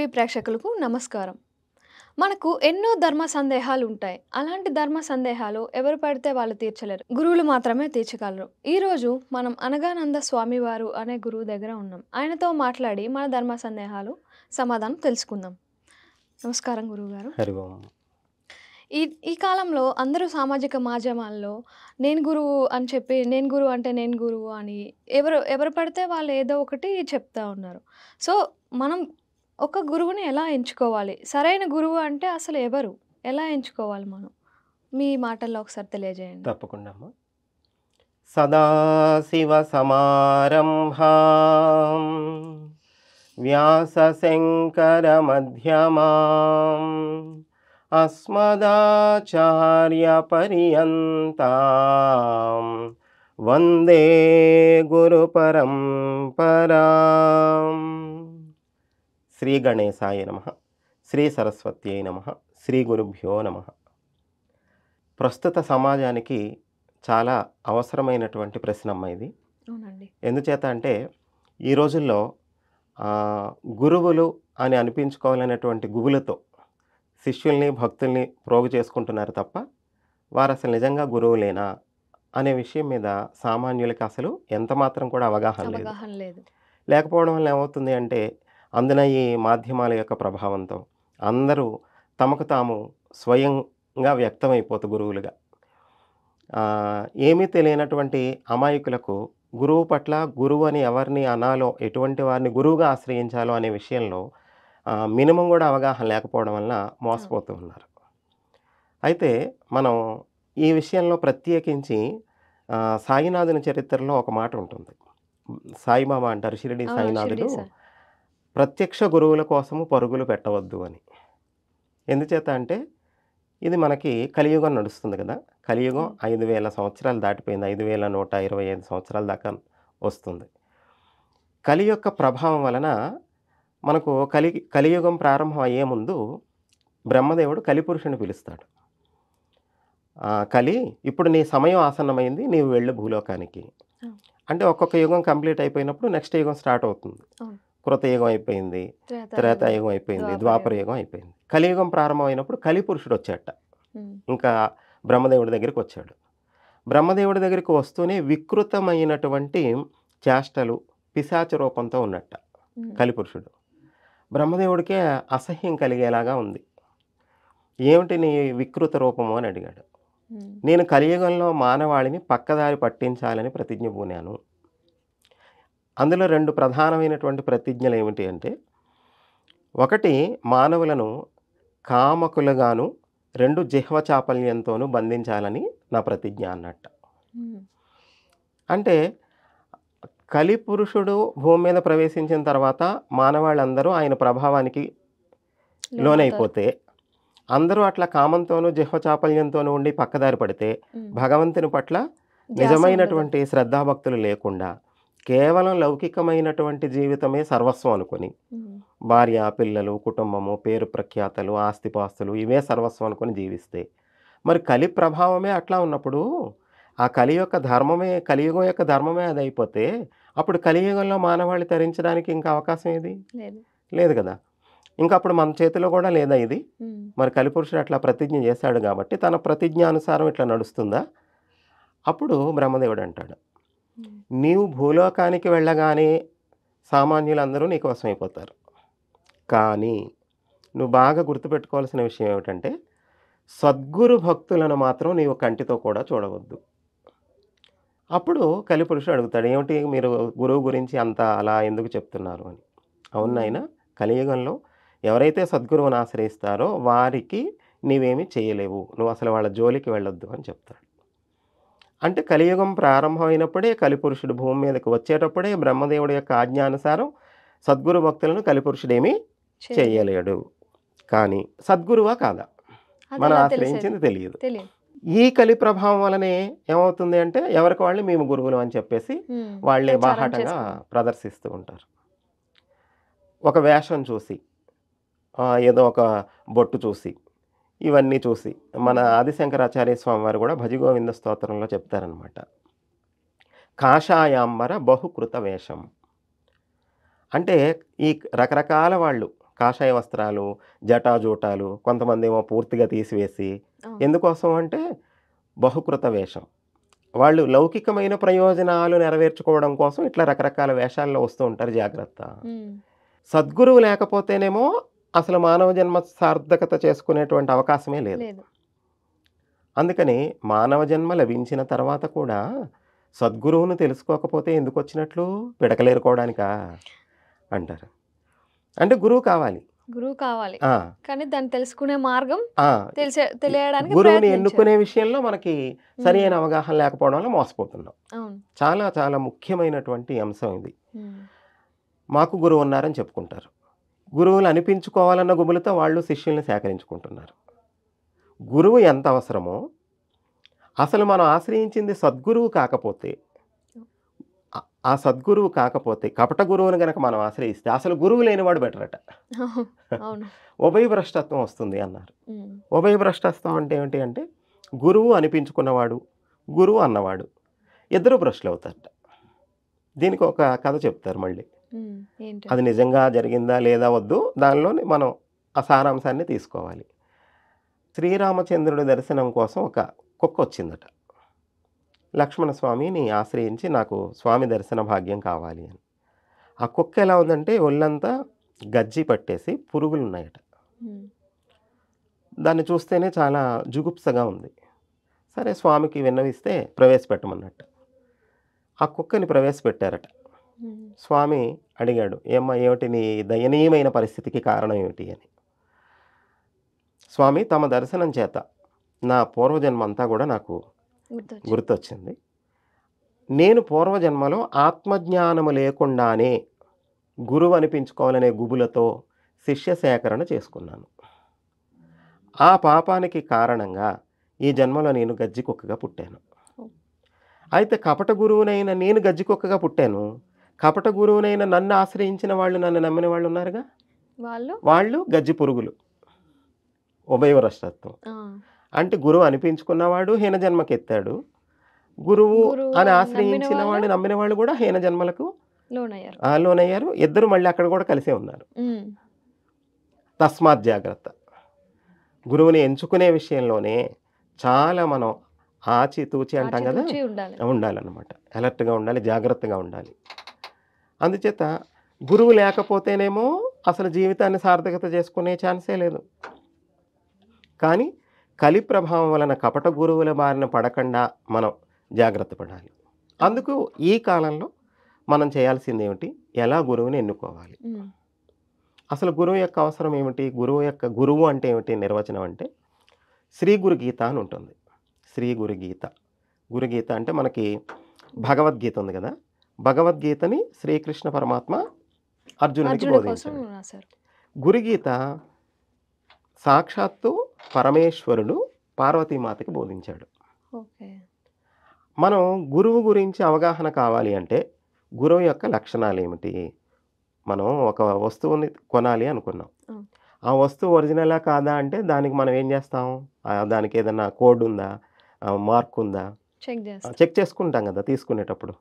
TV ప్రేక్షకులకు నమస్కారం మనకు ఎన్నో ధర్మ సందేహాలు ఉంటాయి అలాంటి ధర్మ సందేహాలు ఎవరు పడితే వాళ్ళు తీర్చలేరు గురువులు మాత్రమే తీర్చగలరు ఈరోజు మనం అనగానంద స్వామివారు అనే గురువు దగ్గర ఉన్నాం ఆయనతో మాట్లాడి మన ధర్మ సందేహాలు సమాధానం తెలుసుకుందాం నమస్కారం గురువుగారు ఈ ఈ కాలంలో అందరూ సామాజిక మాధ్యమాల్లో నేను గురువు అని చెప్పి నేను గురువు అంటే నేను గురువు అని ఎవరు ఎవరు పడితే వాళ్ళు ఏదో ఒకటి చెప్తా ఉన్నారు సో మనం ఒక గురువుని ఎలా ఎంచుకోవాలి సరైన గురువు అంటే అసలు ఎవరు ఎలా ఎంచుకోవాలి మనం మీ మాటల్లో ఒకసారి తెలియజేయండి తప్పకుండా అమ్మా సదాశివ సమారంభా व्यासशङ्करमध्यमा వందే वन्दे गुरुपरम्पराम् శ్రీ గణేశాయ నమ శ్రీ అయి నమ శ్రీ గురుభ్యో నమ ప్రస్తుత సమాజానికి చాలా అవసరమైనటువంటి అమ్మ ఇది ఎందుచేత అంటే ఈ రోజుల్లో గురువులు అని అనిపించుకోవాలనేటువంటి గుగులతో శిష్యుల్ని భక్తుల్ని ప్రోగు చేసుకుంటున్నారు తప్ప వారు అసలు నిజంగా గురువులేనా అనే విషయం మీద సామాన్యులకి అసలు ఎంత మాత్రం కూడా అవగాహన లేదు లేకపోవడం వల్ల ఏమవుతుంది అంటే అందున ఈ మాధ్యమాల యొక్క ప్రభావంతో అందరూ తమకు తాము స్వయంగా వ్యక్తమైపోతు గురువులుగా ఏమీ తెలియనటువంటి అమాయకులకు గురువు పట్ల గురువు అని ఎవరిని అనాలో ఎటువంటి వారిని గురువుగా ఆశ్రయించాలో అనే విషయంలో మినిమం కూడా అవగాహన లేకపోవడం వల్ల మోసపోతూ ఉన్నారు అయితే మనం ఈ విషయంలో ప్రత్యేకించి సాయినాథుని చరిత్రలో ఒక మాట ఉంటుంది సాయిబాబా అంటారు షిరిడి సాయినాథుడు ప్రత్యక్ష గురువుల కోసము పరుగులు పెట్టవద్దు అని ఎందుచేత అంటే ఇది మనకి కలియుగం నడుస్తుంది కదా కలియుగం ఐదు వేల సంవత్సరాలు దాటిపోయింది ఐదు వేల నూట ఇరవై ఐదు సంవత్సరాల దాకా వస్తుంది కలి యొక్క ప్రభావం వలన మనకు కలి కలియుగం ప్రారంభం అయ్యే ముందు బ్రహ్మదేవుడు కలిపురుషుని పిలుస్తాడు కలి ఇప్పుడు నీ సమయం ఆసన్నమైంది నీవు వెళ్ళు భూలోకానికి అంటే ఒక్కొక్క యుగం కంప్లీట్ అయిపోయినప్పుడు నెక్స్ట్ యుగం స్టార్ట్ అవుతుంది కృతయుగం అయిపోయింది త్రేతాయుగం అయిపోయింది ద్వాపరయుగం అయిపోయింది కలియుగం ప్రారంభమైనప్పుడు కలిపురుషుడు వచ్చాట ఇంకా బ్రహ్మదేవుడి దగ్గరికి వచ్చాడు బ్రహ్మదేవుడి దగ్గరికి వస్తూనే వికృతమైనటువంటి చేష్టలు పిశాచ రూపంతో ఉన్నట్ట కలిపురుషుడు బ్రహ్మదేవుడికే అసహ్యం కలిగేలాగా ఉంది ఏమిటి నీ వికృత రూపము అని అడిగాడు నేను కలియుగంలో మానవాళిని పక్కదారి పట్టించాలని ప్రతిజ్ఞ పూనాను అందులో రెండు ప్రధానమైనటువంటి ప్రతిజ్ఞలు ఏమిటి అంటే ఒకటి మానవులను కామకులుగాను రెండు జిహ్వ చాపల్యంతోనూ బంధించాలని నా ప్రతిజ్ఞ అన్నట్ట అంటే కలి పురుషుడు భూమి మీద ప్రవేశించిన తర్వాత మానవాళ్ళందరూ ఆయన ప్రభావానికి లోనైపోతే అందరూ అట్లా కామంతోనూ జిహ్వ చాపల్యంతోనూ ఉండి పక్కదారి పడితే భగవంతుని పట్ల నిజమైనటువంటి శ్రద్ధాభక్తులు లేకుండా కేవలం లౌకికమైనటువంటి జీవితమే సర్వస్వం అనుకొని భార్య పిల్లలు కుటుంబము పేరు ప్రఖ్యాతలు ఆస్తిపాస్తులు ఇవే సర్వస్వం అనుకొని జీవిస్తే మరి కలి ప్రభావమే అట్లా ఉన్నప్పుడు ఆ కలి యొక్క ధర్మమే కలియుగం యొక్క ధర్మమే అది అయిపోతే అప్పుడు కలియుగంలో మానవాళి తరించడానికి ఇంకా అవకాశం ఏది లేదు కదా ఇంకా అప్పుడు మన చేతిలో కూడా లేదా ఇది మరి కలిపురుషుడు అట్లా ప్రతిజ్ఞ చేశాడు కాబట్టి తన ప్రతిజ్ఞానుసారం ఇట్లా నడుస్తుందా అప్పుడు బ్రహ్మదేవుడు అంటాడు నీవు భూలోకానికి వెళ్ళగానే సామాన్యులందరూ నీకు వశమైపోతారు కానీ నువ్వు బాగా గుర్తుపెట్టుకోవాల్సిన విషయం ఏమిటంటే సద్గురు భక్తులను మాత్రం నీవు కంటితో కూడా చూడవద్దు అప్పుడు కలిపురుషుడు అడుగుతాడు ఏమిటి మీరు గురువు గురించి అంత అలా ఎందుకు చెప్తున్నారు అని అవునైనా కలియుగంలో ఎవరైతే సద్గురువుని ఆశ్రయిస్తారో వారికి నీవేమీ చేయలేవు నువ్వు అసలు వాళ్ళ జోలికి వెళ్ళొద్దు అని చెప్తాడు అంటే కలియుగం ప్రారంభమైనప్పుడే కలిపురుషుడు భూమి మీదకి వచ్చేటప్పుడే బ్రహ్మదేవుడి యొక్క ఆజ్ఞానుసారం సద్గురు భక్తులను కలిపురుషుడేమీ చేయలేడు కానీ సద్గురువా కాదా మనం ఆశ్రయించింది తెలియదు ఈ కలి ప్రభావం వలనే ఏమవుతుంది అంటే ఎవరికి వాళ్ళు మేము గురువులు అని చెప్పేసి వాళ్ళే బాహాటంగా ప్రదర్శిస్తూ ఉంటారు ఒక వేషం చూసి ఏదో ఒక బొట్టు చూసి ఇవన్నీ చూసి మన ఆదిశంకరాచార్య స్వామి వారు కూడా భజగోవింద స్తోత్రంలో చెప్తారనమాట కాషాయాంబర బహుకృత వేషం అంటే ఈ రకరకాల వాళ్ళు కాషాయ వస్త్రాలు జటాజూటాలు కొంతమంది ఏమో పూర్తిగా తీసివేసి ఎందుకోసం అంటే బహుకృత వేషం వాళ్ళు లౌకికమైన ప్రయోజనాలు నెరవేర్చుకోవడం కోసం ఇట్లా రకరకాల వేషాల్లో వస్తూ ఉంటారు జాగ్రత్త సద్గురువు లేకపోతేనేమో అసలు మానవ జన్మ సార్థకత చేసుకునేటువంటి అవకాశమే లేదు అందుకని మానవ జన్మ లభించిన తర్వాత కూడా సద్గురువును తెలుసుకోకపోతే ఎందుకు వచ్చినట్లు పిడకలేరుకోవడానికా అంటారు అంటే గురువు కావాలి గురువు కావాలి కానీ దాన్ని తెలుసుకునే మార్గం తెలియడానికి గురువుని ఎన్నుకునే విషయంలో మనకి సరి అయిన అవగాహన లేకపోవడం వల్ల మోసపోతున్నాం చాలా చాలా ముఖ్యమైనటువంటి అంశం ఇది మాకు గురువు ఉన్నారని చెప్పుకుంటారు గురువులు అనిపించుకోవాలన్న గుబులతో వాళ్ళు శిష్యుల్ని సేకరించుకుంటున్నారు గురువు ఎంత అవసరమో అసలు మనం ఆశ్రయించింది సద్గురువు కాకపోతే ఆ సద్గురువు కాకపోతే కపట గురువుని గనక మనం ఆశ్రయిస్తే అసలు గురువు లేనివాడు బెటర్ అట ఉభయభ్రష్టత్వం వస్తుంది అన్నారు ఉభయభ్రష్టత్వం అంటే ఏమిటి అంటే గురువు అనిపించుకున్నవాడు గురువు అన్నవాడు ఇద్దరు భ్రష్టులు అవుతారట దీనికి ఒక కథ చెప్తారు మళ్ళీ అది నిజంగా జరిగిందా లేదా వద్దు దానిలోని మనం ఆ సారాంశాన్ని తీసుకోవాలి శ్రీరామచంద్రుడి దర్శనం కోసం ఒక కుక్క వచ్చిందట లక్ష్మణస్వామిని ఆశ్రయించి నాకు స్వామి దర్శన భాగ్యం కావాలి అని ఆ కుక్క ఎలా ఉందంటే ఒళ్ళంతా గజ్జి పట్టేసి పురుగులు ఉన్నాయట దాన్ని చూస్తేనే చాలా జుగుప్సగా ఉంది సరే స్వామికి విన్నవిస్తే ప్రవేశపెట్టమన్నట్టు ఆ కుక్కని ప్రవేశపెట్టారట స్వామి అడిగాడు ఏమ్మా ఏమిటి నీ దయనీయమైన పరిస్థితికి కారణం ఏమిటి అని స్వామి తమ దర్శనం చేత నా పూర్వజన్మ అంతా కూడా నాకు గుర్తొచ్చింది నేను పూర్వజన్మలో ఆత్మజ్ఞానము లేకుండానే గురువు అనిపించుకోవాలనే గుబులతో శిష్య సేకరణ చేసుకున్నాను ఆ పాపానికి కారణంగా ఈ జన్మలో నేను గజ్జికొక్కగా పుట్టాను అయితే కపట గురువునైన నేను గజ్జికొక్కగా పుట్టాను కపట గురువునైన నన్ను ఆశ్రయించిన వాళ్ళు నన్ను నమ్మిన వాళ్ళు ఉన్నారుగా వాళ్ళు వాళ్ళు గజ్జి పురుగులు ఉభయవరసత్వం అంటే గురువు అనిపించుకున్నవాడు హీన జన్మకెత్తాడు గురువు అని ఆశ్రయించిన వాళ్ళు నమ్మిన వాళ్ళు కూడా హీన జన్మలకు లోనయ్యారు ఇద్దరు మళ్ళీ అక్కడ కూడా కలిసే ఉన్నారు తస్మాత్ జాగ్రత్త గురువుని ఎంచుకునే విషయంలోనే చాలా మనం ఆచి తూచి అంటాం కదా ఉండాలన్నమాట అలర్ట్గా ఉండాలి జాగ్రత్తగా ఉండాలి అందుచేత గురువు లేకపోతేనేమో అసలు జీవితాన్ని సార్థకత చేసుకునే ఛాన్సే లేదు కానీ కలి ప్రభావం వలన కపట గురువుల బారిన పడకుండా మనం జాగ్రత్త పడాలి అందుకు ఈ కాలంలో మనం చేయాల్సింది ఏమిటి ఎలా గురువుని ఎన్నుకోవాలి అసలు గురువు యొక్క అవసరం ఏమిటి గురువు యొక్క గురువు అంటే ఏమిటి నిర్వచనం అంటే శ్రీ గురు గీత అని ఉంటుంది శ్రీ గురు గీత గురుగీత అంటే మనకి భగవద్గీత ఉంది కదా భగవద్గీతని శ్రీకృష్ణ పరమాత్మ అర్జునుడికి బోధించారు గురుగీత సాక్షాత్తు పరమేశ్వరుడు పార్వతీమాతకి బోధించాడు మనం గురువు గురించి అవగాహన కావాలి అంటే గురువు యొక్క లక్షణాలు ఏమిటి మనం ఒక వస్తువుని కొనాలి అనుకున్నాం ఆ వస్తువు ఒరిజినలా కాదా అంటే దానికి మనం ఏం చేస్తాం దానికి ఏదన్నా కోడ్ ఉందా మార్క్ ఉందా చెక్ చేసుకుంటాం కదా తీసుకునేటప్పుడు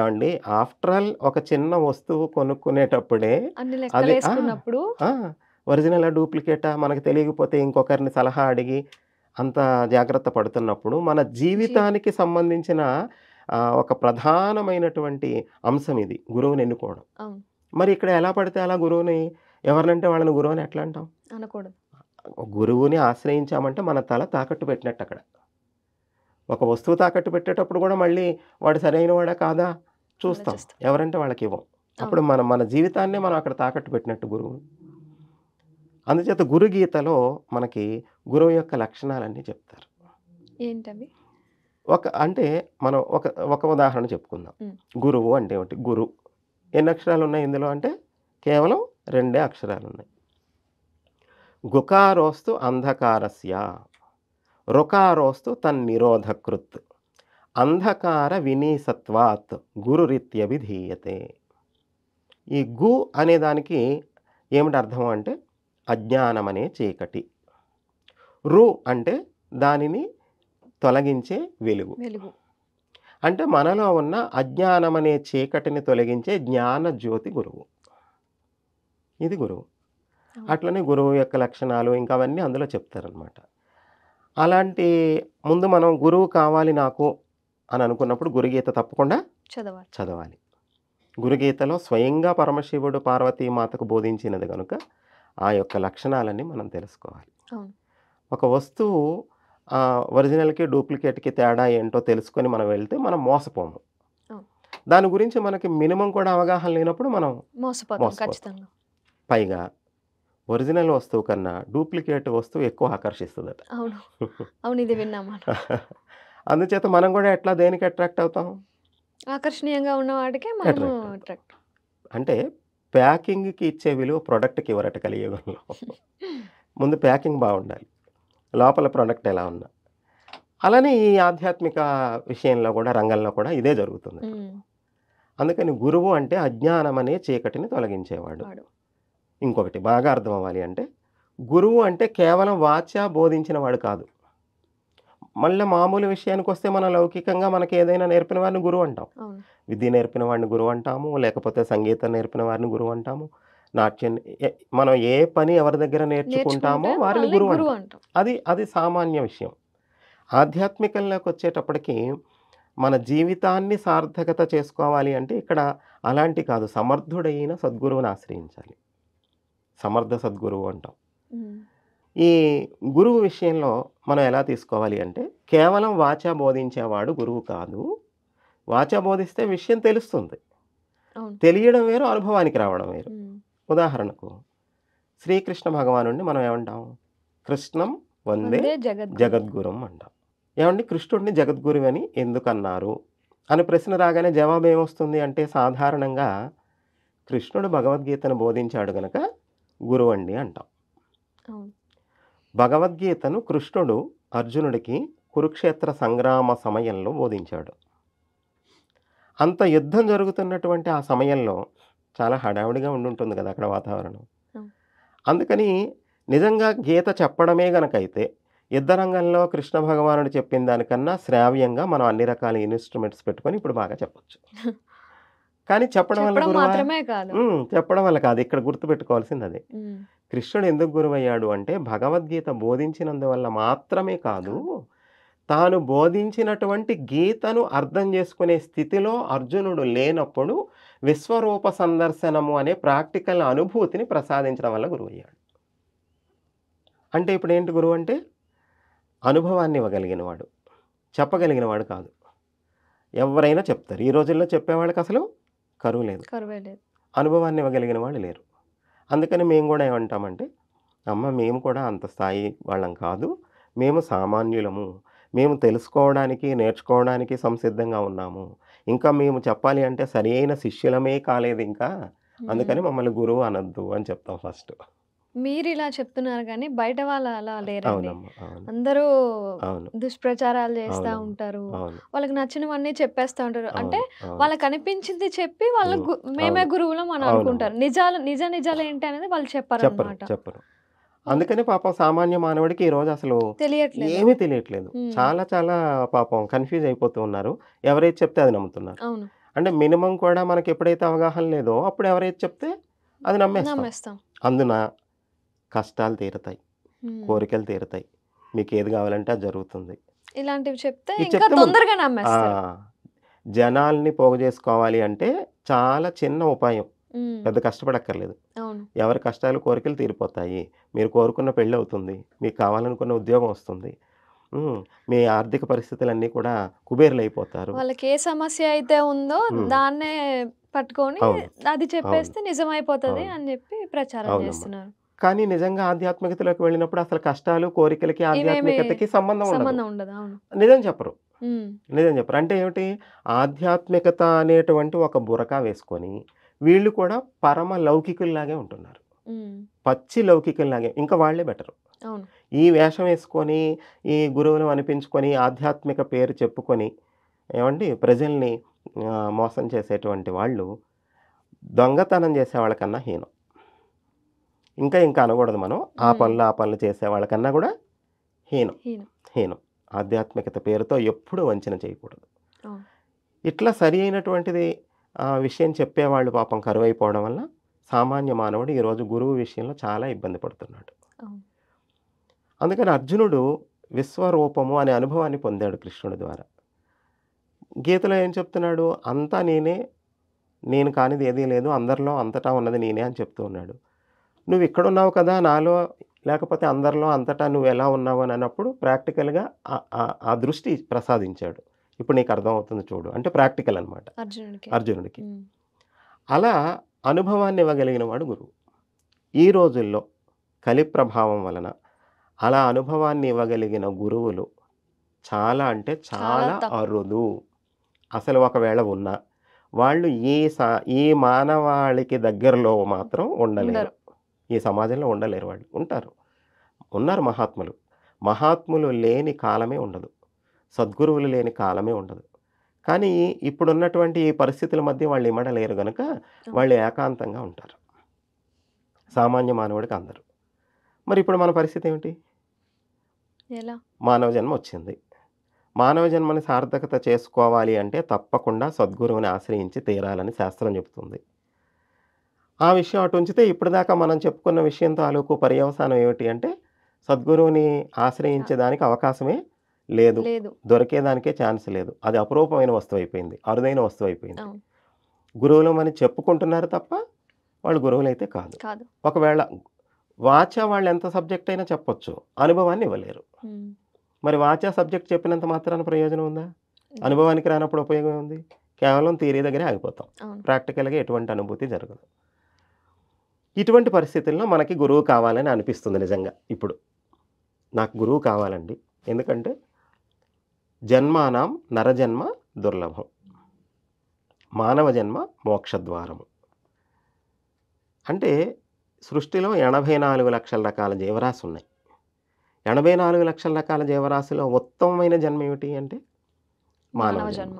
ఏమండి ఆఫ్టర్ ఆల్ ఒక చిన్న వస్తువు కొనుక్కునేటప్పుడే అది ఒరిజినల్ డూప్లికేటా మనకు తెలియకపోతే ఇంకొకరిని సలహా అడిగి అంత జాగ్రత్త పడుతున్నప్పుడు మన జీవితానికి సంబంధించిన ఒక ప్రధానమైనటువంటి అంశం ఇది గురువుని ఎన్నుకోవడం మరి ఇక్కడ ఎలా పడితే అలా గురువుని ఎవరినంటే వాళ్ళని గురువుని ఎట్లా అంటాం గురువుని ఆశ్రయించామంటే మన తల తాకట్టు పెట్టినట్టు అక్కడ ఒక వస్తువు తాకట్టు పెట్టేటప్పుడు కూడా మళ్ళీ వాడు సరైన వాడా కాదా చూస్తాం ఎవరంటే వాళ్ళకి ఇవ్వం అప్పుడు మనం మన జీవితాన్నే మనం అక్కడ తాకట్టు పెట్టినట్టు గురువు అందుచేత గురు గీతలో మనకి గురువు యొక్క లక్షణాలన్నీ చెప్తారు ఏంటవి ఒక అంటే మనం ఒక ఒక ఉదాహరణ చెప్పుకుందాం గురువు అంటే ఏమిటి గురు ఎన్ని అక్షరాలు ఉన్నాయి ఇందులో అంటే కేవలం రెండే అక్షరాలు ఉన్నాయి గుకారోస్తు అంధకారస్య రుకారోస్తు నిరోధకృత్ అంధకార వినీసత్వాత్ గురురీత్యభిధీయతే ఈ గు అనే దానికి ఏమిటి అర్థం అంటే అజ్ఞానం అనే చీకటి రు అంటే దానిని తొలగించే వెలుగు వెలుగు అంటే మనలో ఉన్న అజ్ఞానం అనే చీకటిని తొలగించే జ్ఞాన జ్యోతి గురువు ఇది గురువు అట్లనే గురువు యొక్క లక్షణాలు ఇంకా అవన్నీ అందులో చెప్తారనమాట అలాంటి ముందు మనం గురువు కావాలి నాకు అని అనుకున్నప్పుడు గురుగీత తప్పకుండా చదవాలి చదవాలి గురుగీతలో స్వయంగా పరమశివుడు పార్వతీ మాతకు బోధించినది కనుక ఆ యొక్క లక్షణాలన్నీ మనం తెలుసుకోవాలి ఒక వస్తువు ఒరిజినల్కి డూప్లికేట్కి తేడా ఏంటో తెలుసుకొని మనం వెళ్తే మనం మోసపోము దాని గురించి మనకి మినిమం కూడా అవగాహన లేనప్పుడు మనం మోసపోతాం పైగా ఒరిజినల్ వస్తువు కన్నా డూప్లికేట్ వస్తువు ఎక్కువ ఆకర్షిస్తుందట అవును అవును ఇది విన్నామా అందుచేత మనం కూడా ఎట్లా దేనికి అట్రాక్ట్ అవుతాం ఆకర్షణీయంగా ఉన్న వాటికే అట్రాక్ట్ అంటే ప్యాకింగ్కి ఇచ్చే విలువ ప్రోడక్ట్కి ఇవ్వరట కలియుగంలో ముందు ప్యాకింగ్ బాగుండాలి లోపల ప్రోడక్ట్ ఎలా ఉన్నా అలానే ఈ ఆధ్యాత్మిక విషయంలో కూడా రంగంలో కూడా ఇదే జరుగుతుంది అందుకని గురువు అంటే అజ్ఞానం అనే చీకటిని తొలగించేవాడు ఇంకొకటి బాగా అర్థం అవ్వాలి అంటే గురువు అంటే కేవలం వాచ బోధించిన వాడు కాదు మళ్ళీ మామూలు విషయానికి వస్తే మన లౌకికంగా మనకి ఏదైనా నేర్పిన వారిని గురువు అంటాం విద్య నేర్పిన వాడిని గురువు అంటాము లేకపోతే సంగీతం నేర్పిన వారిని గురువు అంటాము నాట్యం మనం ఏ పని ఎవరి దగ్గర నేర్చుకుంటామో వారిని గురువు అంటాం అది అది సామాన్య విషయం ఆధ్యాత్మికంలోకి వచ్చేటప్పటికి మన జీవితాన్ని సార్థకత చేసుకోవాలి అంటే ఇక్కడ అలాంటి కాదు సమర్థుడైన సద్గురువుని ఆశ్రయించాలి సమర్థ సద్గురువు అంటాం ఈ గురువు విషయంలో మనం ఎలా తీసుకోవాలి అంటే కేవలం వాచ బోధించేవాడు గురువు కాదు వాచ బోధిస్తే విషయం తెలుస్తుంది తెలియడం వేరు అనుభవానికి రావడం వేరు ఉదాహరణకు శ్రీకృష్ణ భగవాను మనం ఏమంటాం కృష్ణం వందే జగద్గురం అంటాం ఏమండి కృష్ణుడిని జగద్గురు అని ఎందుకన్నారు అని ప్రశ్న రాగానే జవాబు ఏమొస్తుంది అంటే సాధారణంగా కృష్ణుడు భగవద్గీతను బోధించాడు గనక గురువండి అంటాం భగవద్గీతను కృష్ణుడు అర్జునుడికి కురుక్షేత్ర సంగ్రామ సమయంలో బోధించాడు అంత యుద్ధం జరుగుతున్నటువంటి ఆ సమయంలో చాలా హడావిడిగా ఉండుంటుంది కదా అక్కడ వాతావరణం అందుకని నిజంగా గీత చెప్పడమే గనకైతే యుద్ధరంగంలో కృష్ణ భగవానుడు చెప్పిన దానికన్నా శ్రావ్యంగా మనం అన్ని రకాల ఇన్స్ట్రుమెంట్స్ పెట్టుకొని ఇప్పుడు బాగా చెప్పచ్చు కానీ చెప్పడం వల్ల చెప్పడం వల్ల కాదు ఇక్కడ గుర్తుపెట్టుకోవాల్సింది అదే కృష్ణుడు ఎందుకు గురువయ్యాడు అంటే భగవద్గీత బోధించినందువల్ల మాత్రమే కాదు తాను బోధించినటువంటి గీతను అర్థం చేసుకునే స్థితిలో అర్జునుడు లేనప్పుడు విశ్వరూప సందర్శనము అనే ప్రాక్టికల్ అనుభూతిని ప్రసాదించడం వల్ల గురువయ్యాడు అంటే ఇప్పుడు ఏంటి గురువు అంటే అనుభవాన్ని ఇవ్వగలిగినవాడు చెప్పగలిగినవాడు కాదు ఎవరైనా చెప్తారు ఈ రోజుల్లో చెప్పేవాళ్ళకి అసలు కరువు లేదు అనుభవాన్ని ఇవ్వగలిగిన వాళ్ళు లేరు అందుకని మేము కూడా ఏమంటామంటే అమ్మ మేము కూడా అంత స్థాయి వాళ్ళం కాదు మేము సామాన్యులము మేము తెలుసుకోవడానికి నేర్చుకోవడానికి సంసిద్ధంగా ఉన్నాము ఇంకా మేము చెప్పాలి అంటే సరి అయిన శిష్యులమే కాలేదు ఇంకా అందుకని మమ్మల్ని గురువు అనద్దు అని చెప్తాం ఫస్ట్ మీరు ఇలా చెప్తున్నారు కానీ బయట వాళ్ళు అలా లేరు అందరూ దుష్ప్రచారాలు చేస్తా ఉంటారు వాళ్ళకి నచ్చినవన్నీ చెప్పేస్తా ఉంటారు అంటే వాళ్ళకి అనిపించింది చెప్పి వాళ్ళ గు- మేమే గురువులం అని అనుకుంటారు నిజాలు నిజ నిజాలు ఏంటి అనేది వాళ్ళు చెప్పరు చెప్పారనమాట చెప్పరు అందుకని పాపం సామాన్య మానవుడికి ఈరోజు అసలు తెలియట్లేదు ఏమీ తెలియట్లేదు చాలా చాలా పాపం కన్ఫ్యూజ్ అయిపోతూ ఉన్నారు ఎవరైతే చెప్తే అది నమ్ముతున్నారు అవును అంటే మినిమం కూడా మనకి ఎప్పుడైతే అవగాహన లేదో అప్పుడు ఎవరైతే చెప్తే అది నమ్మేస్తాం అందున కష్టాలు తీరుతాయి కోరికలు తీరుతాయి మీకు ఏది కావాలంటే అది జరుగుతుంది ఇలాంటివి చెప్తే ఇంకా తొందరగా జనాల్ని పోగు చేసుకోవాలి అంటే చాలా చిన్న ఉపాయం పెద్ద కష్టపడక్కర్లేదు ఎవరి కష్టాలు కోరికలు తీరిపోతాయి మీరు కోరుకున్న పెళ్ళి అవుతుంది మీకు కావాలనుకున్న ఉద్యోగం వస్తుంది మీ ఆర్థిక పరిస్థితులన్నీ కూడా కుబేర్లు అయిపోతారు వాళ్ళకి ఏ సమస్య అయితే ఉందో దాన్నే పట్టుకొని అది చెప్పేస్తే నిజమైపోతుంది అని చెప్పి ప్రచారం చేస్తున్నారు కానీ నిజంగా ఆధ్యాత్మికతలోకి వెళ్ళినప్పుడు అసలు కష్టాలు కోరికలకి ఆధ్యాత్మికతకి సంబంధం ఉండదు నిజం చెప్పరు నిజం చెప్పరు అంటే ఏమిటి ఆధ్యాత్మికత అనేటువంటి ఒక బురకా వేసుకొని వీళ్ళు కూడా పరమ లౌకికుల్లాగే ఉంటున్నారు పచ్చి లౌకికుల్లాగే ఇంకా వాళ్లే బెటరు ఈ వేషం వేసుకొని ఈ గురువును అనిపించుకొని ఆధ్యాత్మిక పేరు చెప్పుకొని ఏమండి ప్రజల్ని మోసం చేసేటువంటి వాళ్ళు దొంగతనం చేసే వాళ్ళకన్నా హీనం ఇంకా ఇంకా అనకూడదు మనం ఆ పనులు ఆ పనులు చేసే వాళ్ళకన్నా కూడా హీనం హీనం ఆధ్యాత్మికత పేరుతో ఎప్పుడూ వంచన చేయకూడదు ఇట్లా సరి అయినటువంటిది ఆ విషయం చెప్పేవాళ్ళు పాపం కరువైపోవడం వల్ల సామాన్య మానవుడు ఈరోజు గురువు విషయంలో చాలా ఇబ్బంది పడుతున్నాడు అందుకని అర్జునుడు విశ్వరూపము అనే అనుభవాన్ని పొందాడు కృష్ణుడి ద్వారా గీతలో ఏం చెప్తున్నాడు అంతా నేనే నేను కానిది ఏదీ లేదు అందరిలో అంతటా ఉన్నది నేనే అని చెప్తూ ఉన్నాడు నువ్వు ఇక్కడ ఉన్నావు కదా నాలో లేకపోతే అందరిలో అంతటా నువ్వు ఎలా ఉన్నావు అని అన్నప్పుడు ప్రాక్టికల్గా ఆ దృష్టి ప్రసాదించాడు ఇప్పుడు నీకు అర్థమవుతుంది చూడు అంటే ప్రాక్టికల్ అనమాట అర్జునుడికి అలా అనుభవాన్ని ఇవ్వగలిగిన వాడు గురువు ఈ రోజుల్లో కలి ప్రభావం వలన అలా అనుభవాన్ని ఇవ్వగలిగిన గురువులు చాలా అంటే చాలా అరుదు అసలు ఒకవేళ ఉన్నా వాళ్ళు ఏ సా ఏ మానవాళికి దగ్గరలో మాత్రం ఉండలేరు ఈ సమాజంలో ఉండలేరు వాళ్ళు ఉంటారు ఉన్నారు మహాత్ములు మహాత్ములు లేని కాలమే ఉండదు సద్గురువులు లేని కాలమే ఉండదు కానీ ఇప్పుడున్నటువంటి పరిస్థితుల మధ్య వాళ్ళు ఇమ్మడలేరు కనుక వాళ్ళు ఏకాంతంగా ఉంటారు సామాన్య మానవుడికి అందరూ మరి ఇప్పుడు మన పరిస్థితి ఏమిటి మానవ జన్మ వచ్చింది మానవ జన్మని సార్థకత చేసుకోవాలి అంటే తప్పకుండా సద్గురువుని ఆశ్రయించి తీరాలని శాస్త్రం చెబుతుంది ఆ విషయం అటు ఉంచితే ఇప్పటిదాకా మనం చెప్పుకున్న విషయం తాలూకు పర్యవసానం ఏమిటి అంటే సద్గురువుని ఆశ్రయించేదానికి అవకాశమే లేదు దొరికేదానికే ఛాన్స్ లేదు అది అపురూపమైన వస్తువు అయిపోయింది అరుదైన వస్తువు అయిపోయింది గురువులు అని చెప్పుకుంటున్నారు తప్ప వాళ్ళు గురువులు అయితే కాదు ఒకవేళ వాచ వాళ్ళు ఎంత సబ్జెక్ట్ అయినా చెప్పొచ్చు అనుభవాన్ని ఇవ్వలేరు మరి వాచ సబ్జెక్ట్ చెప్పినంత మాత్రాన ప్రయోజనం ఉందా అనుభవానికి రానప్పుడు ఉపయోగం ఉంది కేవలం థియరీ దగ్గరే ఆగిపోతాం ప్రాక్టికల్గా ఎటువంటి అనుభూతి జరగదు ఇటువంటి పరిస్థితుల్లో మనకి గురువు కావాలని అనిపిస్తుంది నిజంగా ఇప్పుడు నాకు గురువు కావాలండి ఎందుకంటే జన్మానాం నరజన్మ దుర్లభం మానవ జన్మ మోక్షద్వారము అంటే సృష్టిలో ఎనభై నాలుగు లక్షల రకాల జీవరాశి ఉన్నాయి ఎనభై నాలుగు లక్షల రకాల జీవరాశిలో ఉత్తమమైన జన్మ ఏమిటి అంటే మానవ జన్మ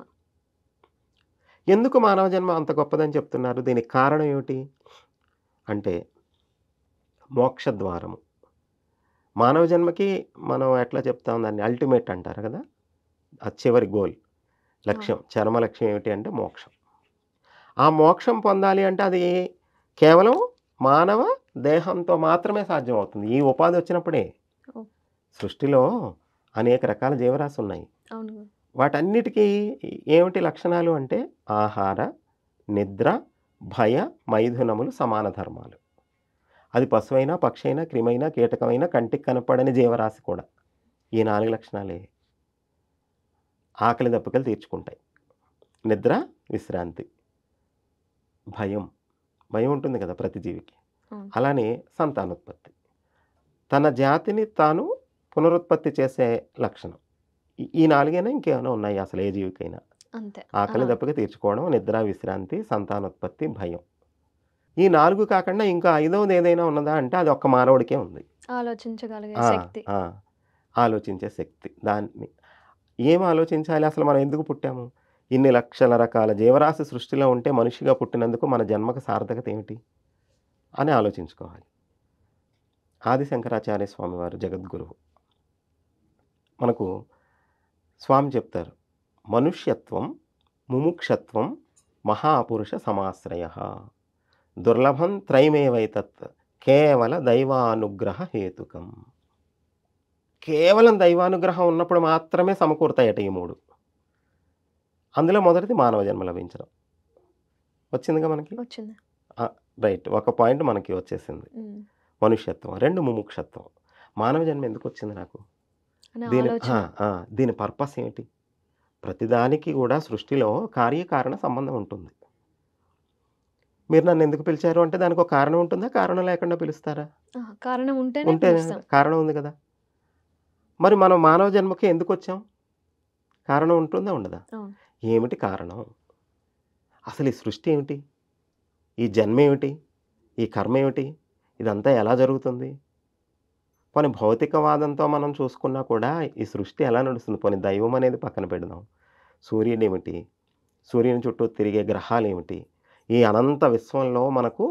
ఎందుకు మానవ జన్మ అంత గొప్పదని చెప్తున్నారు దీనికి కారణం ఏమిటి అంటే మోక్షద్వారము మానవ జన్మకి మనం ఎట్లా చెప్తాం దాన్ని అల్టిమేట్ అంటారు కదా అది చివరి గోల్ లక్ష్యం చర్మ లక్ష్యం ఏమిటి అంటే మోక్షం ఆ మోక్షం పొందాలి అంటే అది కేవలం మానవ దేహంతో మాత్రమే సాధ్యం అవుతుంది ఈ ఉపాధి వచ్చినప్పుడే సృష్టిలో అనేక రకాల జీవరాశి ఉన్నాయి వాటన్నిటికీ ఏమిటి లక్షణాలు అంటే ఆహార నిద్ర భయ మైథునములు సమాన ధర్మాలు అది పశువైనా పక్షైనా క్రిమైనా కీటకమైనా కంటికి కనపడని జీవరాశి కూడా ఈ నాలుగు లక్షణాలే ఆకలి దప్పకలు తీర్చుకుంటాయి నిద్ర విశ్రాంతి భయం భయం ఉంటుంది కదా ప్రతి జీవికి అలానే సంతానోత్పత్తి తన జాతిని తాను పునరుత్పత్తి చేసే లక్షణం ఈ నాలుగైనా ఇంకేమైనా ఉన్నాయి అసలు ఏ జీవికైనా ఆకలి దప్పక తీర్చుకోవడం నిద్ర విశ్రాంతి సంతానోత్పత్తి భయం ఈ నాలుగు కాకుండా ఇంకా ఐదవది ఏదైనా ఉన్నదా అంటే అది ఒక్క మానవుడికే ఉంది ఆలోచించగలిగే ఆలోచించే శక్తి దాన్ని ఏం ఆలోచించాలి అసలు మనం ఎందుకు పుట్టాము ఇన్ని లక్షల రకాల జీవరాశి సృష్టిలో ఉంటే మనిషిగా పుట్టినందుకు మన జన్మకు సార్థకత ఏమిటి అని ఆలోచించుకోవాలి ఆది శంకరాచార్య స్వామివారు జగద్గురువు మనకు స్వామి చెప్తారు మనుష్యత్వం ముముక్షత్వం మహాపురుష సమాశ్రయ దుర్లభం త్రైమేవైతత్ కేవల దైవానుగ్రహ హేతుకం కేవలం దైవానుగ్రహం ఉన్నప్పుడు మాత్రమే సమకూరుతాయట ఈ మూడు అందులో మొదటిది మానవ జన్మ లభించడం వచ్చిందిగా మనకి వచ్చింది రైట్ ఒక పాయింట్ మనకి వచ్చేసింది మనుష్యత్వం రెండు ముముక్షత్వం మానవ జన్మ ఎందుకు వచ్చింది నాకు దీని దీని పర్పస్ ఏమిటి ప్రతిదానికి కూడా సృష్టిలో కార్యకారణ సంబంధం ఉంటుంది మీరు నన్ను ఎందుకు పిలిచారు అంటే దానికి ఒక కారణం ఉంటుందా కారణం లేకుండా పిలుస్తారా కారణం ఉంటే ఉంటే కారణం ఉంది కదా మరి మనం మానవ జన్మకి ఎందుకు వచ్చాం కారణం ఉంటుందా ఉండదా ఏమిటి కారణం అసలు ఈ సృష్టి ఏమిటి ఈ జన్మ ఏమిటి ఈ కర్మ ఏమిటి ఇదంతా ఎలా జరుగుతుంది పోనీ భౌతికవాదంతో మనం చూసుకున్నా కూడా ఈ సృష్టి ఎలా నడుస్తుంది పోనీ దైవం అనేది పక్కన పెడదాం సూర్యుడు ఏమిటి సూర్యుని చుట్టూ తిరిగే గ్రహాలు ఏమిటి ఈ అనంత విశ్వంలో మనకు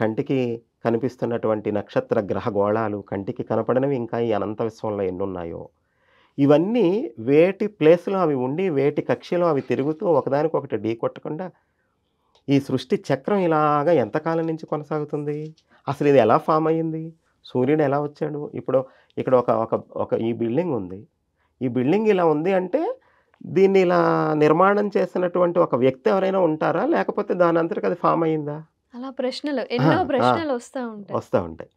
కంటికి కనిపిస్తున్నటువంటి నక్షత్ర గ్రహ గోళాలు కంటికి కనపడినవి ఇంకా ఈ అనంత విశ్వంలో ఎన్నున్నాయో ఇవన్నీ వేటి ప్లేస్లో అవి ఉండి వేటి కక్షలో అవి తిరుగుతూ ఒకదానికొకటి ఢీ కొట్టకుండా ఈ సృష్టి చక్రం ఇలాగా ఎంతకాలం నుంచి కొనసాగుతుంది అసలు ఇది ఎలా ఫామ్ అయ్యింది సూర్యుడు ఎలా వచ్చాడు ఇప్పుడు ఇక్కడ ఒక ఒక ఒక ఈ బిల్డింగ్ ఉంది ఈ బిల్డింగ్ ఇలా ఉంది అంటే దీన్ని ఇలా నిర్మాణం చేసినటువంటి ఒక వ్యక్తి ఎవరైనా ఉంటారా లేకపోతే దాని అంతటికి అది ఫామ్ అయిందా అలా ప్రశ్నలు ఎన్నో ప్రశ్నలు వస్తూ ఉంటాయి వస్తూ ఉంటాయి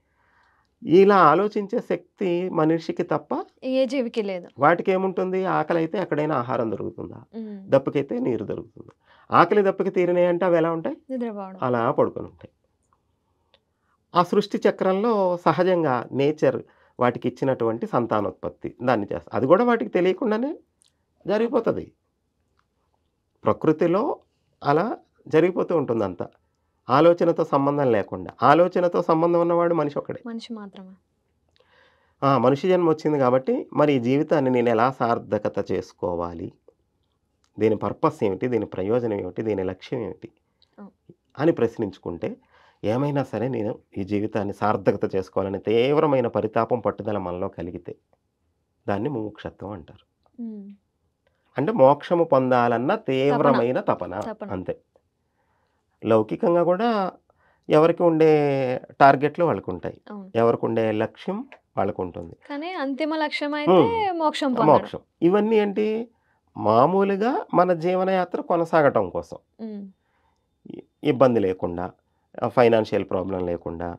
ఇలా ఆలోచించే శక్తి మనిషికి తప్ప ఏ జీవికి లేదు వాటికి ఏముంటుంది ఆకలి అయితే ఎక్కడైనా ఆహారం దొరుకుతుందా దప్పకైతే నీరు దొరుకుతుంది ఆకలి దప్పకి తీరినాయి అంటే అవి ఎలా ఉంటాయి అలా పడుకొని ఉంటాయి ఆ సృష్టి చక్రంలో సహజంగా నేచర్ వాటికి ఇచ్చినటువంటి సంతానోత్పత్తి దాన్ని చేస్తుంది అది కూడా వాటికి తెలియకుండానే జరిగిపోతుంది ప్రకృతిలో అలా జరిగిపోతూ ఉంటుంది అంతా ఆలోచనతో సంబంధం లేకుండా ఆలోచనతో సంబంధం ఉన్నవాడు మనిషి ఒకడే మనిషి మాత్రమే మనిషి జన్మ వచ్చింది కాబట్టి మరి ఈ జీవితాన్ని నేను ఎలా సార్థకత చేసుకోవాలి దీని పర్పస్ ఏమిటి దీని ప్రయోజనం ఏమిటి దీని లక్ష్యం ఏమిటి అని ప్రశ్నించుకుంటే ఏమైనా సరే నేను ఈ జీవితాన్ని సార్థకత చేసుకోవాలని తీవ్రమైన పరితాపం పట్టుదల మనలో కలిగితే దాన్ని ముముక్షత్వం అంటారు అంటే మోక్షము పొందాలన్న తీవ్రమైన తపన అంతే లౌకికంగా కూడా ఎవరికి ఉండే టార్గెట్లు వాళ్ళకు ఉంటాయి ఎవరికి ఉండే లక్ష్యం వాళ్ళకు ఉంటుంది కానీ అంతిమ లక్ష్యం మోక్షం మోక్షం ఇవన్నీ ఏంటి మామూలుగా మన జీవనయాత్ర కొనసాగటం కోసం ఇబ్బంది లేకుండా ఫైనాన్షియల్ ప్రాబ్లం లేకుండా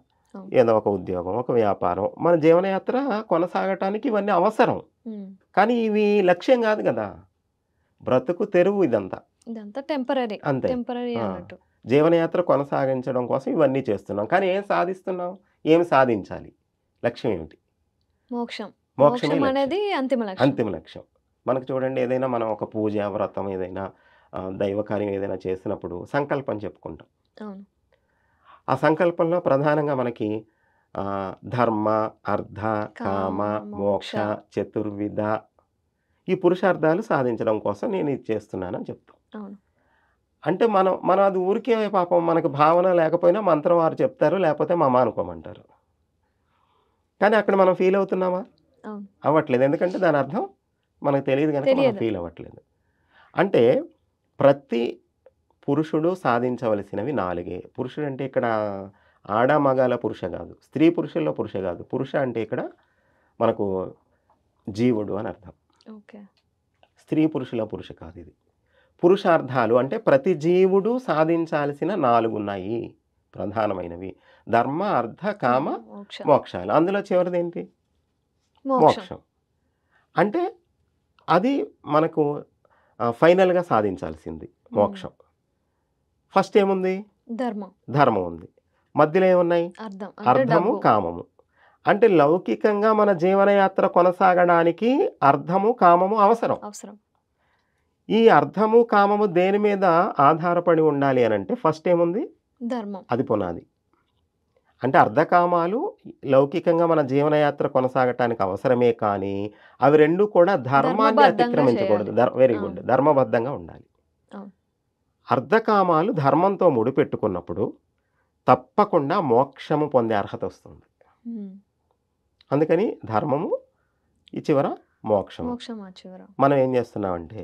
ఏదో ఒక ఉద్యోగం ఒక వ్యాపారం మన జీవనయాత్ర కొనసాగటానికి ఇవన్నీ అవసరం కానీ ఇవి లక్ష్యం కాదు కదా బ్రతుకు తెరువు ఇదంతా ఇదంతా టెంపరీ అంతే జీవనయాత్ర కొనసాగించడం కోసం ఇవన్నీ చేస్తున్నాం కానీ ఏం సాధిస్తున్నాం ఏం సాధించాలి లక్ష్యం ఏమిటి మోక్షం మోక్షం అనేది అంతిమ లక్ష్యం అంతిమ లక్ష్యం మనకు చూడండి ఏదైనా మనం ఒక పూజ వ్రతం ఏదైనా దైవకార్యం ఏదైనా చేసినప్పుడు సంకల్పం చెప్పుకుంటాం ఆ సంకల్పంలో ప్రధానంగా మనకి ధర్మ అర్థ కామ మోక్ష చతుర్విధ ఈ పురుషార్థాలు సాధించడం కోసం నేను ఇది చేస్తున్నానని చెప్తాను అంటే మనం మనం అది ఊరికే పాపం మనకు భావన లేకపోయినా మంత్రం వారు చెప్తారు లేకపోతే మా అనుకోమంటారు కానీ అక్కడ మనం ఫీల్ అవుతున్నామా అవ్వట్లేదు ఎందుకంటే దాని అర్థం మనకు తెలియదు కనుక మనం ఫీల్ అవ్వట్లేదు అంటే ప్రతి పురుషుడు సాధించవలసినవి నాలుగే పురుషుడు అంటే ఇక్కడ ఆడ మగాల పురుష కాదు స్త్రీ పురుషుల్లో పురుష కాదు పురుష అంటే ఇక్కడ మనకు జీవుడు అని అర్థం ఓకే స్త్రీ పురుషుల పురుష కాదు ఇది పురుషార్థాలు అంటే ప్రతి జీవుడు సాధించాల్సిన నాలుగు ఉన్నాయి ప్రధానమైనవి ధర్మ అర్థ కామ మోక్షాలు అందులో చివరిది ఏంటి మోక్షం అంటే అది మనకు ఫైనల్గా సాధించాల్సింది మోక్షం ఫస్ట్ ఏముంది ధర్మం ఉంది మధ్యలో ఏమున్నాయి అర్థము కామము అంటే లౌకికంగా మన జీవనయాత్ర కొనసాగడానికి అర్థము కామము అవసరం అవసరం ఈ అర్థము కామము దేని మీద ఆధారపడి ఉండాలి అని అంటే ఫస్ట్ ఏముంది ధర్మం అది పునాది అంటే అర్ధకామాలు లౌకికంగా మన జీవనయాత్ర కొనసాగటానికి అవసరమే కానీ అవి రెండు కూడా ధర్మాన్ని అతిక్రమించకూడదు వెరీ గుడ్ ధర్మబద్ధంగా ఉండాలి అర్ధకామాలు ధర్మంతో ముడిపెట్టుకున్నప్పుడు తప్పకుండా మోక్షము పొందే అర్హత వస్తుంది అందుకని ధర్మము ఈ చివర మోక్షం మనం ఏం చేస్తున్నామంటే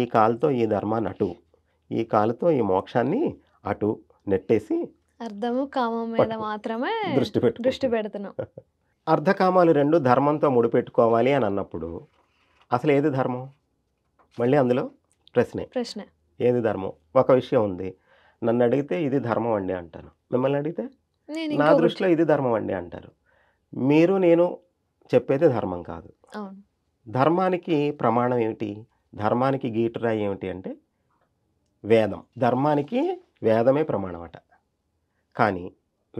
ఈ కాలుతో ఈ ధర్మాన్ని అటు ఈ కాలుతో ఈ మోక్షాన్ని అటు నెట్టేసి అర్థము కామం మీద మాత్రమే దృష్టి పెట్టు దృష్టి పెడుతున్నాం అర్ధకామాలు రెండు ధర్మంతో ముడిపెట్టుకోవాలి అని అన్నప్పుడు అసలు ఏది ధర్మం మళ్ళీ అందులో ప్రశ్నే ప్రశ్నే ఏది ధర్మం ఒక విషయం ఉంది నన్ను అడిగితే ఇది ధర్మం అండి అంటాను మిమ్మల్ని అడిగితే నా దృష్టిలో ఇది ధర్మం అండి అంటారు మీరు నేను చెప్పేది ధర్మం కాదు ధర్మానికి ప్రమాణం ఏమిటి ధర్మానికి గీటరాయి ఏమిటి అంటే వేదం ధర్మానికి వేదమే ప్రమాణం అట కానీ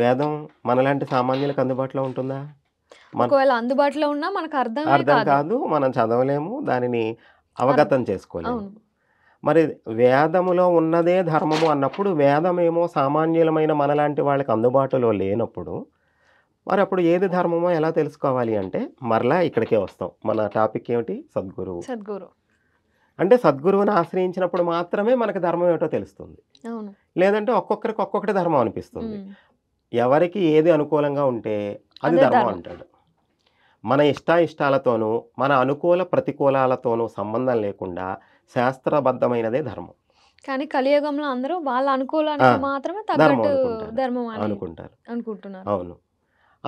వేదం మనలాంటి సామాన్యులకు అందుబాటులో ఉంటుందా అందుబాటులో ఉన్నా మనకు అర్థం అర్థం కాదు మనం చదవలేము దానిని అవగతం చేసుకోలేము మరి వేదములో ఉన్నదే ధర్మము అన్నప్పుడు వేదమేమో సామాన్యులమైన మనలాంటి వాళ్ళకి అందుబాటులో లేనప్పుడు మరి అప్పుడు ఏది ధర్మమో ఎలా తెలుసుకోవాలి అంటే మరలా ఇక్కడికే వస్తాం మన టాపిక్ ఏమిటి సద్గురువు సద్గురు అంటే సద్గురువుని ఆశ్రయించినప్పుడు మాత్రమే మనకు ధర్మం ఏమిటో తెలుస్తుంది లేదంటే ఒక్కొక్కరికి ఒక్కొక్కటి ధర్మం అనిపిస్తుంది ఎవరికి ఏది అనుకూలంగా ఉంటే అది ధర్మం అంటాడు మన ఇష్టాయిష్టాలతోనూ మన అనుకూల ప్రతికూలాలతోనూ సంబంధం లేకుండా శాస్త్రబద్ధమైనదే ధర్మం కానీ కలియుగంలో అందరూ వాళ్ళ అనుకూలానికి మాత్రమే ధర్మం అనుకుంటారు అనుకుంటున్నారు అవును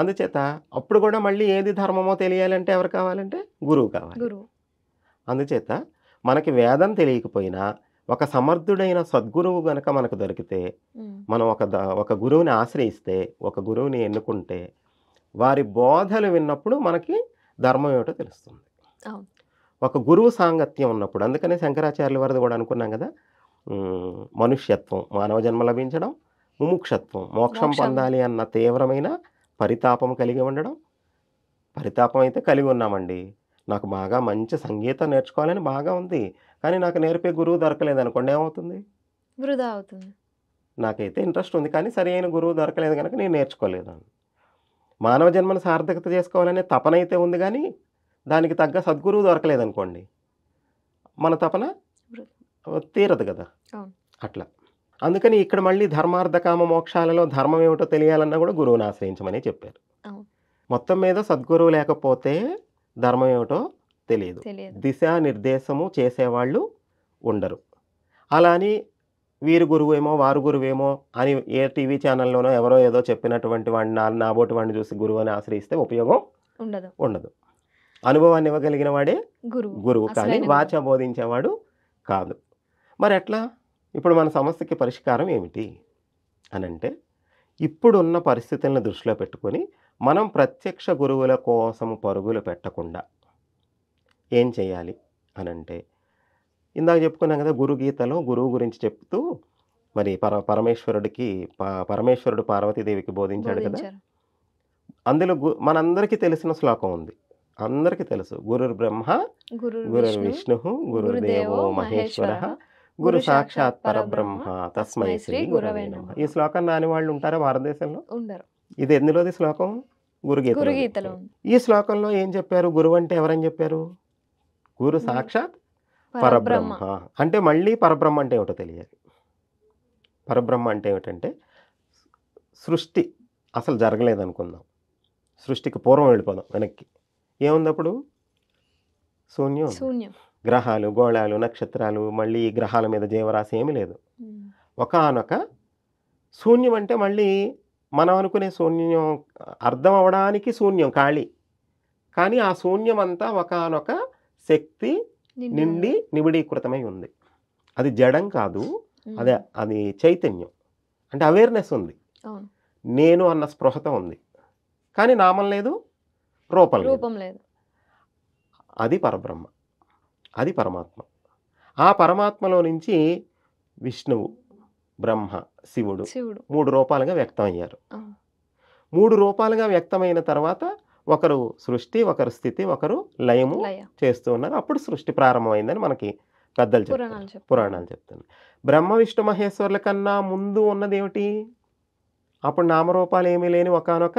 అందుచేత అప్పుడు కూడా మళ్ళీ ఏది ధర్మమో తెలియాలంటే ఎవరు కావాలంటే గురువు కావాలి గురువు అందుచేత మనకి వేదం తెలియకపోయినా ఒక సమర్థుడైన సద్గురువు గనక మనకు దొరికితే మనం ఒక ఒక గురువుని ఆశ్రయిస్తే ఒక గురువుని ఎన్నుకుంటే వారి బోధలు విన్నప్పుడు మనకి ధర్మం ఏమిటో తెలుస్తుంది ఒక గురువు సాంగత్యం ఉన్నప్పుడు అందుకనే శంకరాచార్యుల వారిది కూడా అనుకున్నాం కదా మనుష్యత్వం మానవ జన్మ లభించడం ముముక్షత్వం మోక్షం పొందాలి అన్న తీవ్రమైన పరితాపం కలిగి ఉండడం పరితాపం అయితే కలిగి ఉన్నామండి నాకు బాగా మంచి సంగీతం నేర్చుకోవాలని బాగా ఉంది కానీ నాకు నేర్పే గురువు దొరకలేదు అనుకోండి ఏమవుతుంది వృధా అవుతుంది నాకైతే ఇంట్రెస్ట్ ఉంది కానీ సరైన గురువు దొరకలేదు కనుక నేను నేర్చుకోలేదు మానవ జన్మను సార్థకత చేసుకోవాలనే తపన అయితే ఉంది కానీ దానికి తగ్గ సద్గురువు దొరకలేదనుకోండి మన తపన తీరదు కదా అట్లా అందుకని ఇక్కడ మళ్ళీ ధర్మార్థకామ మోక్షాలలో ధర్మం ఏమిటో తెలియాలన్నా కూడా గురువుని ఆశ్రయించమని చెప్పారు మొత్తం మీద సద్గురువు లేకపోతే ధర్మం ఏమిటో తెలియదు దిశానిర్దేశము చేసేవాళ్ళు ఉండరు అలా అని వీరు గురువేమో వారు గురువేమో అని ఏ టీవీ ఛానల్లోనో ఎవరో ఏదో చెప్పినటువంటి వాడిని నాబోటి వాడిని చూసి గురువు అని ఆశ్రయిస్తే ఉపయోగం ఉండదు ఉండదు అనుభవాన్ని ఇవ్వగలిగిన వాడే గురువు గురువు కానీ వాచ బోధించేవాడు కాదు మరి ఎట్లా ఇప్పుడు మన సమస్యకి పరిష్కారం ఏమిటి అనంటే ఇప్పుడున్న పరిస్థితులను దృష్టిలో పెట్టుకొని మనం ప్రత్యక్ష గురువుల కోసం పరుగులు పెట్టకుండా ఏం చేయాలి అనంటే ఇందాక చెప్పుకున్నాం కదా గురు గీతలో గురువు గురించి చెప్తూ మరి పర పరమేశ్వరుడికి పరమేశ్వరుడు పార్వతీదేవికి బోధించాడు కదా అందులో గు మనందరికీ తెలిసిన శ్లోకం ఉంది అందరికి తెలుసు గురుర్ బ్రహ్మ గురుర్ విష్ణు గురుదేవో మహేశ్వర గురు సాక్షాత్ పరబ్రహ్మ తస్మై శ్రీ గురవే నమ ఈ శ్లోకం నాని వాళ్ళు ఉంటారా భారతదేశంలో ఉండరు ఇది ఎందులోది శ్లోకం గురుగీతలు ఈ శ్లోకంలో ఏం చెప్పారు గురువు అంటే ఎవరని చెప్పారు గురు సాక్షాత్ పరబ్రహ్మ అంటే మళ్ళీ పరబ్రహ్మ అంటే ఏమిటో తెలియాలి పరబ్రహ్మ అంటే ఏమిటంటే సృష్టి అసలు జరగలేదు అనుకుందాం సృష్టికి పూర్వం వెళ్ళిపోదాం వెనక్కి ఏముంది అప్పుడు శూన్యం శూన్యం గ్రహాలు గోళాలు నక్షత్రాలు మళ్ళీ గ్రహాల మీద జీవరాశి ఏమీ లేదు ఒకనొక శూన్యం అంటే మళ్ళీ మనం అనుకునే శూన్యం అర్థం అవడానికి శూన్యం ఖాళీ కానీ ఆ శూన్యం అంతా ఒకనొక శక్తి నిండి నిబిడీకృతమై ఉంది అది జడం కాదు అదే అది చైతన్యం అంటే అవేర్నెస్ ఉంది నేను అన్న స్పృహత ఉంది కానీ నామం లేదు రూపం రూపం లేదు అది పరబ్రహ్మ అది పరమాత్మ ఆ పరమాత్మలో నుంచి విష్ణువు బ్రహ్మ శివుడు శివుడు మూడు రూపాలుగా వ్యక్తమయ్యారు మూడు రూపాలుగా వ్యక్తమైన తర్వాత ఒకరు సృష్టి ఒకరు స్థితి ఒకరు లయము చేస్తూ ఉన్నారు అప్పుడు సృష్టి ప్రారంభమైందని మనకి పెద్దలు చెప్తారు పురాణాలు చెప్తున్నారు బ్రహ్మ విష్ణు మహేశ్వరుల కన్నా ముందు ఉన్నదేమిటి అప్పుడు నామరూపాలు ఏమీ లేని ఒకనొక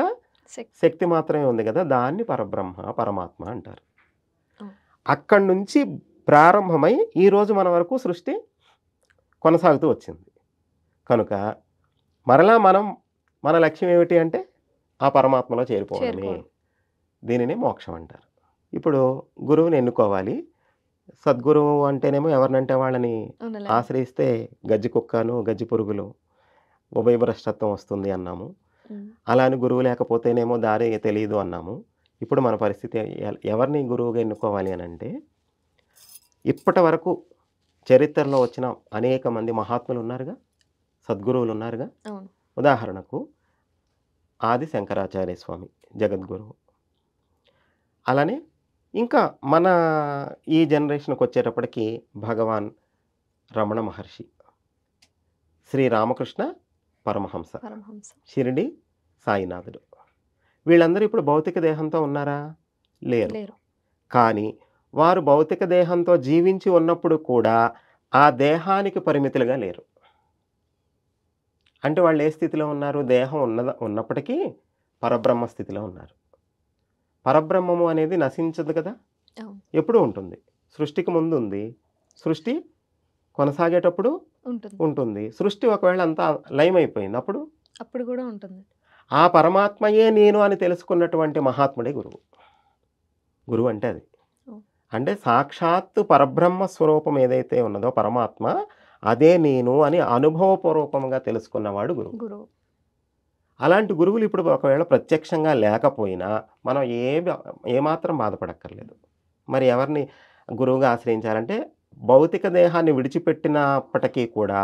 శక్తి మాత్రమే ఉంది కదా దాన్ని పరబ్రహ్మ పరమాత్మ అంటారు అక్కడి నుంచి ప్రారంభమై ఈరోజు మన వరకు సృష్టి కొనసాగుతూ వచ్చింది కనుక మరలా మనం మన లక్ష్యం ఏమిటి అంటే ఆ పరమాత్మలో చేరిపోవాలి దీనిని మోక్షం అంటారు ఇప్పుడు గురువుని ఎన్నుకోవాలి సద్గురువు అంటేనేమో ఎవరినంటే వాళ్ళని ఆశ్రయిస్తే గజ్జి కుక్కను గజ్జి పురుగులు ఉభయభ్రష్టత్వం వస్తుంది అన్నాము అలా అని గురువు లేకపోతేనేమో దారి తెలియదు అన్నాము ఇప్పుడు మన పరిస్థితి ఎవరిని గురువుగా ఎన్నుకోవాలి అని అంటే ఇప్పటి వరకు చరిత్రలో వచ్చిన అనేక మంది మహాత్ములు ఉన్నారుగా సద్గురువులు ఉన్నారుగా ఉదాహరణకు ఆది శంకరాచార్య స్వామి జగద్గురువు అలానే ఇంకా మన ఈ జనరేషన్కి వచ్చేటప్పటికి భగవాన్ రమణ మహర్షి శ్రీ రామకృష్ణ పరమహంస షిరిడి సాయినాథుడు వీళ్ళందరూ ఇప్పుడు భౌతిక దేహంతో ఉన్నారా లేరు కానీ వారు భౌతిక దేహంతో జీవించి ఉన్నప్పుడు కూడా ఆ దేహానికి పరిమితులుగా లేరు అంటే వాళ్ళు ఏ స్థితిలో ఉన్నారు దేహం ఉన్న ఉన్నప్పటికీ పరబ్రహ్మ స్థితిలో ఉన్నారు పరబ్రహ్మము అనేది నశించదు కదా ఎప్పుడూ ఉంటుంది సృష్టికి ముందు ఉంది సృష్టి కొనసాగేటప్పుడు ఉంటుంది సృష్టి ఒకవేళ అంతా లయం అయిపోయింది అప్పుడు అప్పుడు కూడా ఉంటుంది ఆ పరమాత్మయే నేను అని తెలుసుకున్నటువంటి మహాత్ముడే గురువు గురువు అంటే అది అంటే సాక్షాత్తు పరబ్రహ్మ స్వరూపం ఏదైతే ఉన్నదో పరమాత్మ అదే నేను అని అనుభవపూర్వకంగా తెలుసుకున్నవాడు గురువు గురువు అలాంటి గురువులు ఇప్పుడు ఒకవేళ ప్రత్యక్షంగా లేకపోయినా మనం ఏ ఏమాత్రం బాధపడక్కర్లేదు మరి ఎవరిని గురువుగా ఆశ్రయించాలంటే భౌతిక దేహాన్ని విడిచిపెట్టినప్పటికీ కూడా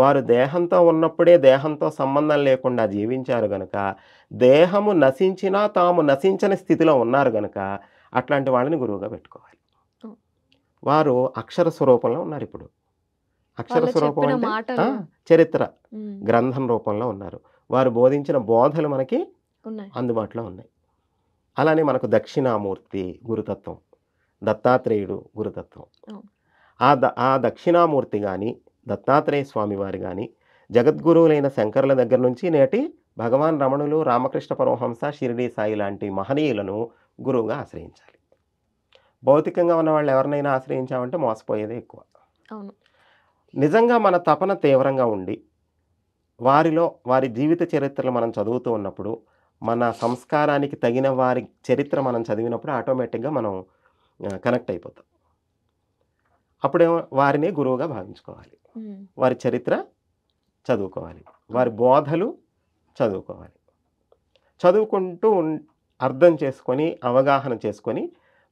వారు దేహంతో ఉన్నప్పుడే దేహంతో సంబంధం లేకుండా జీవించారు గనుక దేహము నశించినా తాము నశించని స్థితిలో ఉన్నారు గనుక అట్లాంటి వాళ్ళని గురువుగా పెట్టుకోవాలి వారు అక్షర స్వరూపంలో ఉన్నారు ఇప్పుడు అక్షర స్వరూపం అంటే చరిత్ర గ్రంథం రూపంలో ఉన్నారు వారు బోధించిన బోధలు మనకి అందుబాటులో ఉన్నాయి అలానే మనకు దక్షిణామూర్తి గురుతత్వం దత్తాత్రేయుడు గురుతత్వం ఆ ద ఆ దక్షిణామూర్తి కానీ దత్తాత్రేయ స్వామి వారు కానీ జగద్గురువులైన శంకరుల దగ్గర నుంచి నేటి భగవాన్ రమణులు రామకృష్ణ పరమహంస షిరిడి సాయి లాంటి మహనీయులను గురువుగా ఆశ్రయించాలి భౌతికంగా ఉన్న వాళ్ళు ఎవరినైనా ఆశ్రయించామంటే మోసపోయేదే ఎక్కువ అవును నిజంగా మన తపన తీవ్రంగా ఉండి వారిలో వారి జీవిత చరిత్రలు మనం చదువుతూ ఉన్నప్పుడు మన సంస్కారానికి తగిన వారి చరిత్ర మనం చదివినప్పుడు ఆటోమేటిక్గా మనం కనెక్ట్ అయిపోతాం అప్పుడే వారిని గురువుగా భావించుకోవాలి వారి చరిత్ర చదువుకోవాలి వారి బోధలు చదువుకోవాలి చదువుకుంటూ అర్థం చేసుకొని అవగాహన చేసుకొని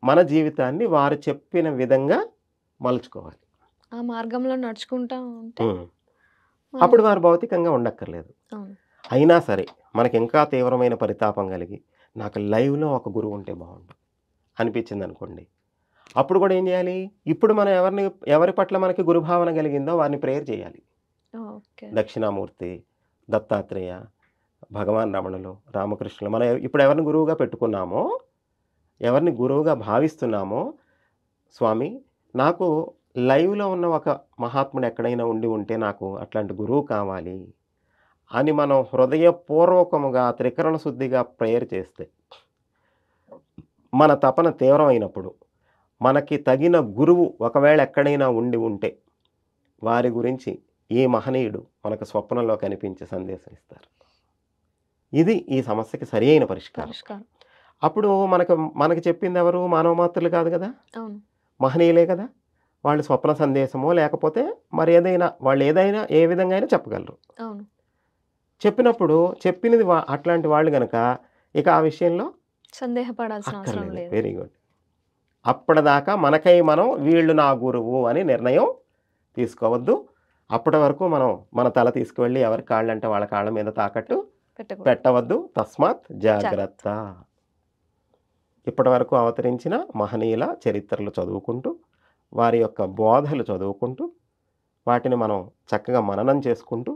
మన జీవితాన్ని వారు చెప్పిన విధంగా మలుచుకోవాలి ఆ మార్గంలో నడుచుకుంటా అప్పుడు వారు భౌతికంగా ఉండక్కర్లేదు అయినా సరే మనకి ఇంకా తీవ్రమైన పరితాపం కలిగి నాకు లైవ్లో ఒక గురువు ఉంటే బాగుండు అనిపించింది అనుకోండి అప్పుడు కూడా ఏం చేయాలి ఇప్పుడు మనం ఎవరిని ఎవరి పట్ల మనకి గురుభావన కలిగిందో వారిని ప్రేయర్ చేయాలి దక్షిణామూర్తి దత్తాత్రేయ భగవాన్ రమణులు రామకృష్ణులు మనం ఇప్పుడు ఎవరిని గురువుగా పెట్టుకున్నామో ఎవరిని గురువుగా భావిస్తున్నామో స్వామి నాకు లైవ్లో ఉన్న ఒక మహాత్ముడు ఎక్కడైనా ఉండి ఉంటే నాకు అట్లాంటి గురువు కావాలి అని మనం హృదయపూర్వకముగా త్రికరణ శుద్ధిగా ప్రేయర్ చేస్తే మన తపన తీవ్రమైనప్పుడు మనకి తగిన గురువు ఒకవేళ ఎక్కడైనా ఉండి ఉంటే వారి గురించి ఈ మహనీయుడు మనకు స్వప్నంలో కనిపించే సందేశం ఇస్తారు ఇది ఈ సమస్యకి సరి అయిన పరిష్కారం అప్పుడు మనకు మనకు చెప్పింది ఎవరు మానవ మాత్రులు కాదు కదా మహనీయులే కదా వాళ్ళు స్వప్న సందేశమో లేకపోతే మరి ఏదైనా వాళ్ళు ఏదైనా ఏ విధంగా అయినా చెప్పగలరు చెప్పినప్పుడు చెప్పినది అట్లాంటి వాళ్ళు కనుక ఇక ఆ విషయంలో సందేహపడాల్సిన అవసరం లేదు వెరీ గుడ్ అప్పటిదాకా మనకై మనం వీళ్ళు నా గురువు అని నిర్ణయం తీసుకోవద్దు అప్పటి వరకు మనం మన తల తీసుకువెళ్ళి ఎవరి కాళ్ళు అంటే వాళ్ళ కాళ్ళ మీద తాకట్టు పెట్టవద్దు తస్మాత్ జాగ్రత్త ఇప్పటి వరకు అవతరించిన మహనీయుల చరిత్రలు చదువుకుంటూ వారి యొక్క బోధలు చదువుకుంటూ వాటిని మనం చక్కగా మననం చేసుకుంటూ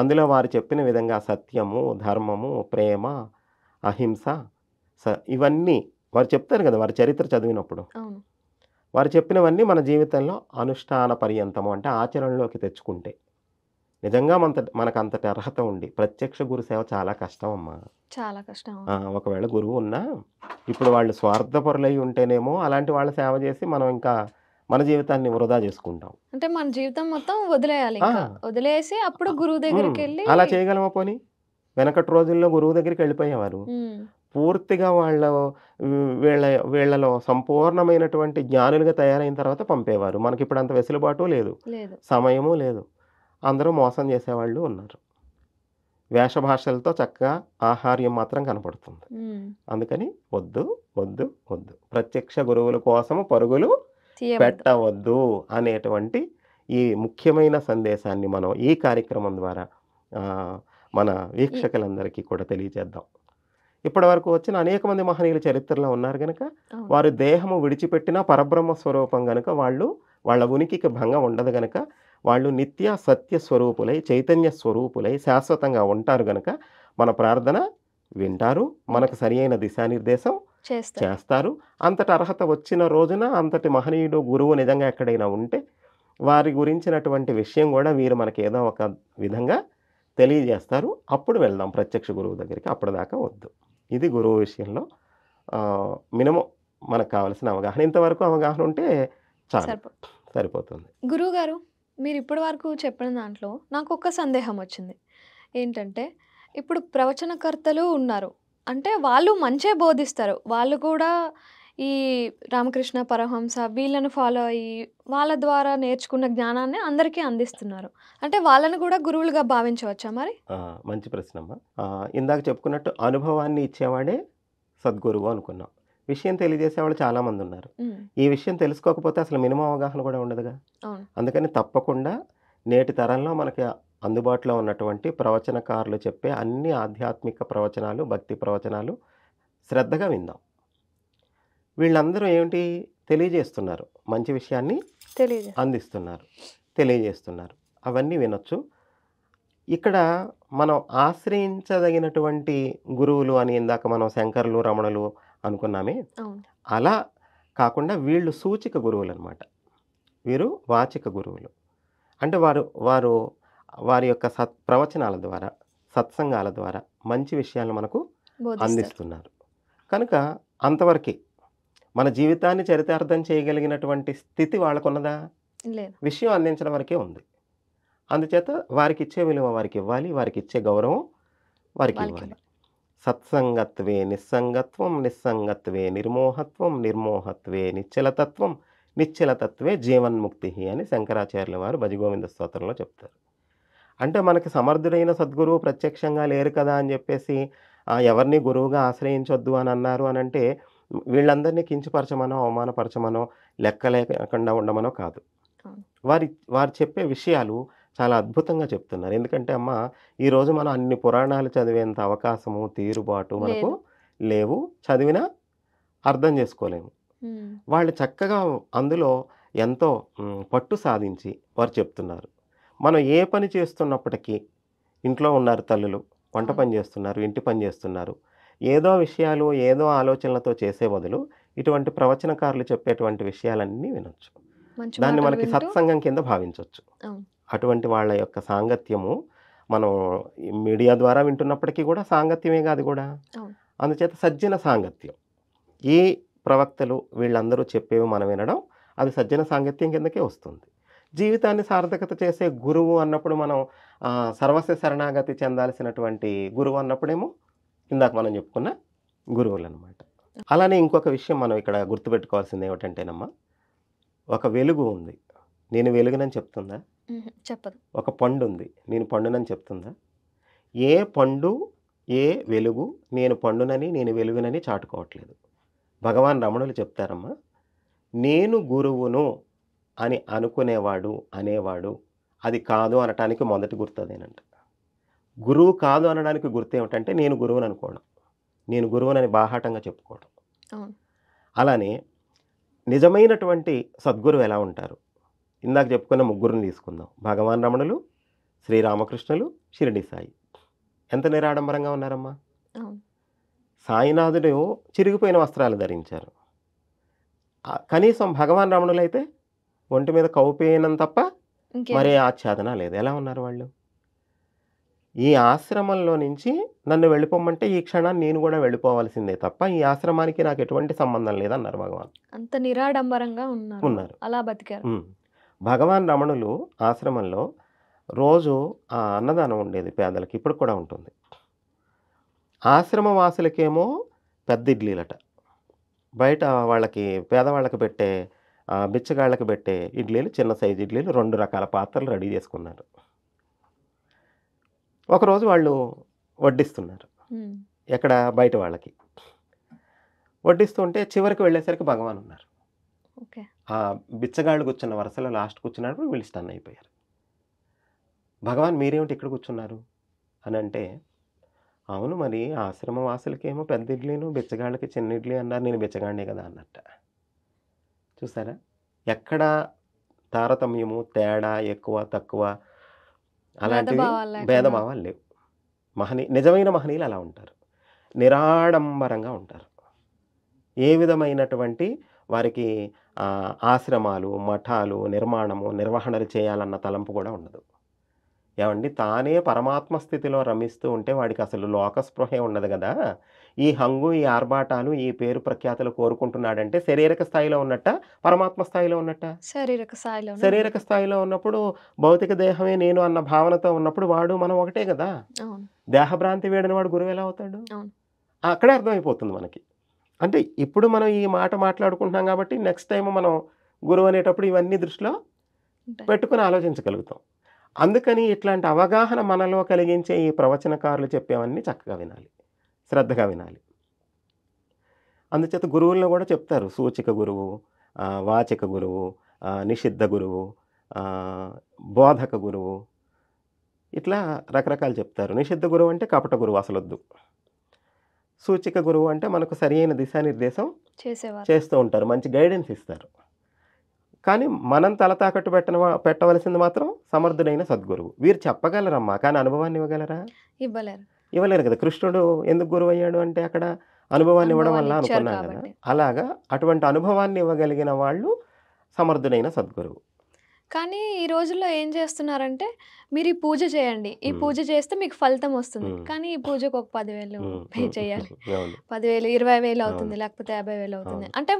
అందులో వారు చెప్పిన విధంగా సత్యము ధర్మము ప్రేమ అహింస స ఇవన్నీ వారు చెప్తారు కదా వారి చరిత్ర చదివినప్పుడు వారు చెప్పినవన్నీ మన జీవితంలో అనుష్ఠాన పర్యంతము అంటే ఆచరణలోకి తెచ్చుకుంటే నిజంగా మన మనకు అంతటి అర్హత ఉండి ప్రత్యక్ష గురు సేవ చాలా కష్టం అమ్మా చాలా కష్టం ఒకవేళ గురువు ఉన్నా ఇప్పుడు వాళ్ళు స్వార్థపరులై ఉంటేనేమో అలాంటి వాళ్ళ సేవ చేసి మనం ఇంకా మన జీవితాన్ని వృధా చేసుకుంటాం అంటే మన జీవితం మొత్తం వదిలేయాలి వదిలేసి అప్పుడు గురువు దగ్గరికి వెళ్ళి అలా చేయగలమా పోనీ వెనకటి రోజుల్లో గురువు దగ్గరికి వెళ్ళిపోయేవారు పూర్తిగా వాళ్ళ వీళ్ళ వీళ్ళలో సంపూర్ణమైనటువంటి జ్ఞానులుగా తయారైన తర్వాత పంపేవారు మనకి ఇప్పుడు అంత వెసులుబాటు లేదు సమయము లేదు అందరూ మోసం చేసేవాళ్ళు ఉన్నారు వేషభాషలతో చక్కగా ఆహార్యం మాత్రం కనపడుతుంది అందుకని వద్దు వద్దు వద్దు ప్రత్యక్ష గురువుల కోసము పరుగులు పెట్టవద్దు అనేటువంటి ఈ ముఖ్యమైన సందేశాన్ని మనం ఈ కార్యక్రమం ద్వారా మన వీక్షకులందరికీ కూడా తెలియజేద్దాం ఇప్పటి వరకు వచ్చిన అనేక మంది మహనీయుల చరిత్రలో ఉన్నారు కనుక వారు దేహము విడిచిపెట్టిన పరబ్రహ్మ స్వరూపం గనుక వాళ్ళు వాళ్ళ ఉనికికి భంగం ఉండదు గనక వాళ్ళు నిత్య సత్య స్వరూపులై చైతన్య స్వరూపులై శాశ్వతంగా ఉంటారు గనక మన ప్రార్థన వింటారు మనకు సరి అయిన దిశానిర్దేశం చేస్తారు అంతటి అర్హత వచ్చిన రోజున అంతటి మహనీయుడు గురువు నిజంగా ఎక్కడైనా ఉంటే వారి గురించినటువంటి విషయం కూడా వీరు మనకి ఏదో ఒక విధంగా తెలియజేస్తారు అప్పుడు వెళ్దాం ప్రత్యక్ష గురువు దగ్గరికి అప్పటిదాకా వద్దు ఇది గురువు విషయంలో మినిమం మనకు కావాల్సిన అవగాహన ఇంతవరకు అవగాహన ఉంటే చాలా సరిపోతుంది గురువు గారు మీరు ఇప్పటి వరకు చెప్పిన దాంట్లో నాకు ఒక సందేహం వచ్చింది ఏంటంటే ఇప్పుడు ప్రవచనకర్తలు ఉన్నారు అంటే వాళ్ళు మంచే బోధిస్తారు వాళ్ళు కూడా ఈ రామకృష్ణ పరహంస వీళ్ళను ఫాలో అయ్యి వాళ్ళ ద్వారా నేర్చుకున్న జ్ఞానాన్ని అందరికీ అందిస్తున్నారు అంటే వాళ్ళను కూడా గురువులుగా భావించవచ్చా మరి మంచి ప్రశ్న ఇందాక చెప్పుకున్నట్టు అనుభవాన్ని ఇచ్చేవాడే సద్గురువు అనుకున్నాం విషయం తెలియజేసేవాళ్ళు చాలామంది ఉన్నారు ఈ విషయం తెలుసుకోకపోతే అసలు మినిమం అవగాహన కూడా ఉండదుగా అందుకని తప్పకుండా నేటి తరంలో మనకి అందుబాటులో ఉన్నటువంటి ప్రవచనకారులు చెప్పే అన్ని ఆధ్యాత్మిక ప్రవచనాలు భక్తి ప్రవచనాలు శ్రద్ధగా విందాం వీళ్ళందరూ ఏమిటి తెలియజేస్తున్నారు మంచి విషయాన్ని తెలియజే అందిస్తున్నారు తెలియజేస్తున్నారు అవన్నీ వినొచ్చు ఇక్కడ మనం ఆశ్రయించదగినటువంటి గురువులు అని ఇందాక మనం శంకరులు రమణులు అనుకున్నామే అలా కాకుండా వీళ్ళు సూచిక గురువులు అనమాట వీరు వాచిక గురువులు అంటే వారు వారు వారి యొక్క సత్ ప్రవచనాల ద్వారా సత్సంగాల ద్వారా మంచి విషయాలు మనకు అందిస్తున్నారు కనుక అంతవరకే మన జీవితాన్ని చరితార్థం చేయగలిగినటువంటి స్థితి వాళ్ళకున్నదా విషయం అందించడం వరకే ఉంది అందుచేత వారికి ఇచ్చే విలువ వారికి ఇవ్వాలి వారికి ఇచ్చే గౌరవం వారికి ఇవ్వాలి సత్సంగత్వే నిస్సంగత్వం నిస్సంగత్వే నిర్మోహత్వం నిర్మోహత్వే నిశ్చలతత్వం నిశ్చలతత్వే జీవన్ముక్తి అని శంకరాచార్యుల వారు భజగోవింద స్తోత్రంలో చెప్తారు అంటే మనకి సమర్థుడైన సద్గురువు ప్రత్యక్షంగా లేరు కదా అని చెప్పేసి ఎవరిని గురువుగా ఆశ్రయించొద్దు అని అన్నారు అని అంటే వీళ్ళందరినీ కించపరచమనో అవమానపరచమనో లెక్కలేకుండా ఉండమనో కాదు వారి వారు చెప్పే విషయాలు చాలా అద్భుతంగా చెప్తున్నారు ఎందుకంటే అమ్మ ఈరోజు మనం అన్ని పురాణాలు చదివేంత అవకాశము తీరుబాటు మనకు లేవు చదివినా అర్థం చేసుకోలేము వాళ్ళు చక్కగా అందులో ఎంతో పట్టు సాధించి వారు చెప్తున్నారు మనం ఏ పని చేస్తున్నప్పటికీ ఇంట్లో ఉన్నారు తల్లులు వంట పని చేస్తున్నారు ఇంటి పని చేస్తున్నారు ఏదో విషయాలు ఏదో ఆలోచనలతో చేసే బదులు ఇటువంటి ప్రవచనకారులు చెప్పేటువంటి విషయాలన్నీ వినొచ్చు దాన్ని మనకి సత్సంగం కింద భావించవచ్చు అటువంటి వాళ్ళ యొక్క సాంగత్యము మనం మీడియా ద్వారా వింటున్నప్పటికీ కూడా సాంగత్యమే కాదు కూడా అందుచేత సజ్జన సాంగత్యం ఈ ప్రవక్తలు వీళ్ళందరూ చెప్పేవి మనం వినడం అది సజ్జన సాంగత్యం కిందకే వస్తుంది జీవితాన్ని సార్థకత చేసే గురువు అన్నప్పుడు మనం సర్వస్వ శరణాగతి చెందాల్సినటువంటి గురువు అన్నప్పుడేమో ఇందాక మనం చెప్పుకున్న గురువులు అనమాట అలానే ఇంకొక విషయం మనం ఇక్కడ గుర్తుపెట్టుకోవాల్సింది ఏమిటంటేనమ్మా ఒక వెలుగు ఉంది నేను వెలుగునని చెప్తుందా చెప్పదు ఒక పండు ఉంది నేను పండునని చెప్తుందా ఏ పండు ఏ వెలుగు నేను పండునని నేను వెలుగునని చాటుకోవట్లేదు భగవాన్ రమణులు చెప్తారమ్మా నేను గురువును అని అనుకునేవాడు అనేవాడు అది కాదు అనటానికి మొదటి గుర్తు అదేనంట గురువు కాదు అనడానికి గుర్తు ఏమిటంటే నేను గురువుని అనుకోవడం నేను గురువునని బాహాటంగా చెప్పుకోవడం అలానే నిజమైనటువంటి సద్గురువు ఎలా ఉంటారు ఇందాక చెప్పుకున్న ముగ్గురుని తీసుకుందాం భగవాన్ రమణులు శ్రీరామకృష్ణులు షిరిడి సాయి ఎంత నిరాడంబరంగా ఉన్నారమ్మా సాయినాథుడు చిరిగిపోయిన వస్త్రాలు ధరించారు కనీసం భగవాన్ రమణులైతే ఒంటి మీద కౌపేయనం తప్ప మరే ఆచ్ఛాదన లేదు ఎలా ఉన్నారు వాళ్ళు ఈ ఆశ్రమంలో నుంచి నన్ను వెళ్ళిపోమంటే ఈ క్షణాన్ని నేను కూడా వెళ్ళిపోవాల్సిందే తప్ప ఈ ఆశ్రమానికి నాకు ఎటువంటి సంబంధం లేదన్నారు భగవాన్ అంత నిరాడంబరంగా ఉన్నారు ఉన్నారు అలా బతికారు భగవాన్ రమణులు ఆశ్రమంలో రోజు ఆ అన్నదానం ఉండేది పేదలకి ఇప్పుడు కూడా ఉంటుంది ఆశ్రమ వాసులకేమో పెద్ద ఇడ్లీలట బయట వాళ్ళకి పేదవాళ్ళకి పెట్టే బిచ్చగాళ్ళకి పెట్టే ఇడ్లీలు చిన్న సైజు ఇడ్లీలు రెండు రకాల పాత్రలు రెడీ చేసుకున్నారు ఒకరోజు వాళ్ళు వడ్డిస్తున్నారు ఎక్కడ బయట వాళ్ళకి వడ్డిస్తుంటే చివరికి వెళ్ళేసరికి భగవాన్ ఉన్నారు ఆ బిచ్చగాళ్ళు కూర్చున్న వరుసలో లాస్ట్ కూర్చున్నప్పుడు వీళ్ళు స్టన్ అయిపోయారు భగవాన్ మీరేమిటి ఇక్కడ కూర్చున్నారు అని అంటే అవును మరి ఆశ్రమ వాసులకేమో పెద్ద ఇడ్లీను బిచ్చగాళ్ళకి చిన్న ఇడ్లీ అన్నారు నేను బిచ్చగాడినే కదా అన్నట్ట చూసారా ఎక్కడ తారతమ్యము తేడా ఎక్కువ తక్కువ అలాంటివి భేదభావాలు లేవు మహనీ నిజమైన మహనీయులు అలా ఉంటారు నిరాడంబరంగా ఉంటారు ఏ విధమైనటువంటి వారికి ఆశ్రమాలు మఠాలు నిర్మాణము నిర్వహణలు చేయాలన్న తలంపు కూడా ఉండదు ఏమండి తానే పరమాత్మ స్థితిలో రమిస్తూ ఉంటే వాడికి అసలు లోకస్పృహే ఉండదు కదా ఈ హంగు ఈ ఆర్భాటాలు ఈ పేరు ప్రఖ్యాతలు కోరుకుంటున్నాడంటే శరీరక స్థాయిలో ఉన్నట్ట పరమాత్మ స్థాయిలో ఉన్నట్ట శారీరక స్థాయిలో శరీరక స్థాయిలో ఉన్నప్పుడు భౌతిక దేహమే నేను అన్న భావనతో ఉన్నప్పుడు వాడు మనం ఒకటే కదా దేహభ్రాంతి వేడిన వాడు గురువు ఎలా అవుతాడు అక్కడే అర్థమైపోతుంది మనకి అంటే ఇప్పుడు మనం ఈ మాట మాట్లాడుకుంటున్నాం కాబట్టి నెక్స్ట్ టైం మనం గురువు అనేటప్పుడు ఇవన్నీ దృష్టిలో పెట్టుకుని ఆలోచించగలుగుతాం అందుకని ఇట్లాంటి అవగాహన మనలో కలిగించే ఈ ప్రవచనకారులు చెప్పేవన్నీ చక్కగా వినాలి శ్రద్ధగా వినాలి అందుచేత గురువులను కూడా చెప్తారు సూచిక గురువు వాచిక గురువు నిషిద్ధ గురువు బోధక గురువు ఇట్లా రకరకాలు చెప్తారు నిషిద్ధ గురువు అంటే కపట గురువు అసలొద్దు సూచిక గురువు అంటే మనకు సరియైన దిశానిర్దేశం చేస్తూ ఉంటారు మంచి గైడెన్స్ ఇస్తారు కానీ మనం తల తాకట్టు పెట్టన పెట్టవలసింది మాత్రం సమర్థుడైన సద్గురువు వీరు చెప్పగలరమ్మా కానీ అనుభవాన్ని ఇవ్వగలరా ఇవ్వలేరు ఇవ్వలేరు కదా కృష్ణుడు ఎందుకు గురువు అయ్యాడు అంటే అక్కడ అనుభవాన్ని ఇవ్వడం వల్ల అనుకున్నాను కదా అలాగా అటువంటి అనుభవాన్ని ఇవ్వగలిగిన వాళ్ళు సమర్థుడైన సద్గురువు కానీ ఈ రోజుల్లో ఏం చేస్తున్నారంటే మీరు ఈ పూజ చేయండి ఈ పూజ చేస్తే మీకు ఫలితం వస్తుంది కానీ ఈ పూజకు ఒక పదివేలు పే చేయాలి పదివేలు ఇరవై వేలు అవుతుంది లేకపోతే యాభై వేలు అవుతుంది అంటే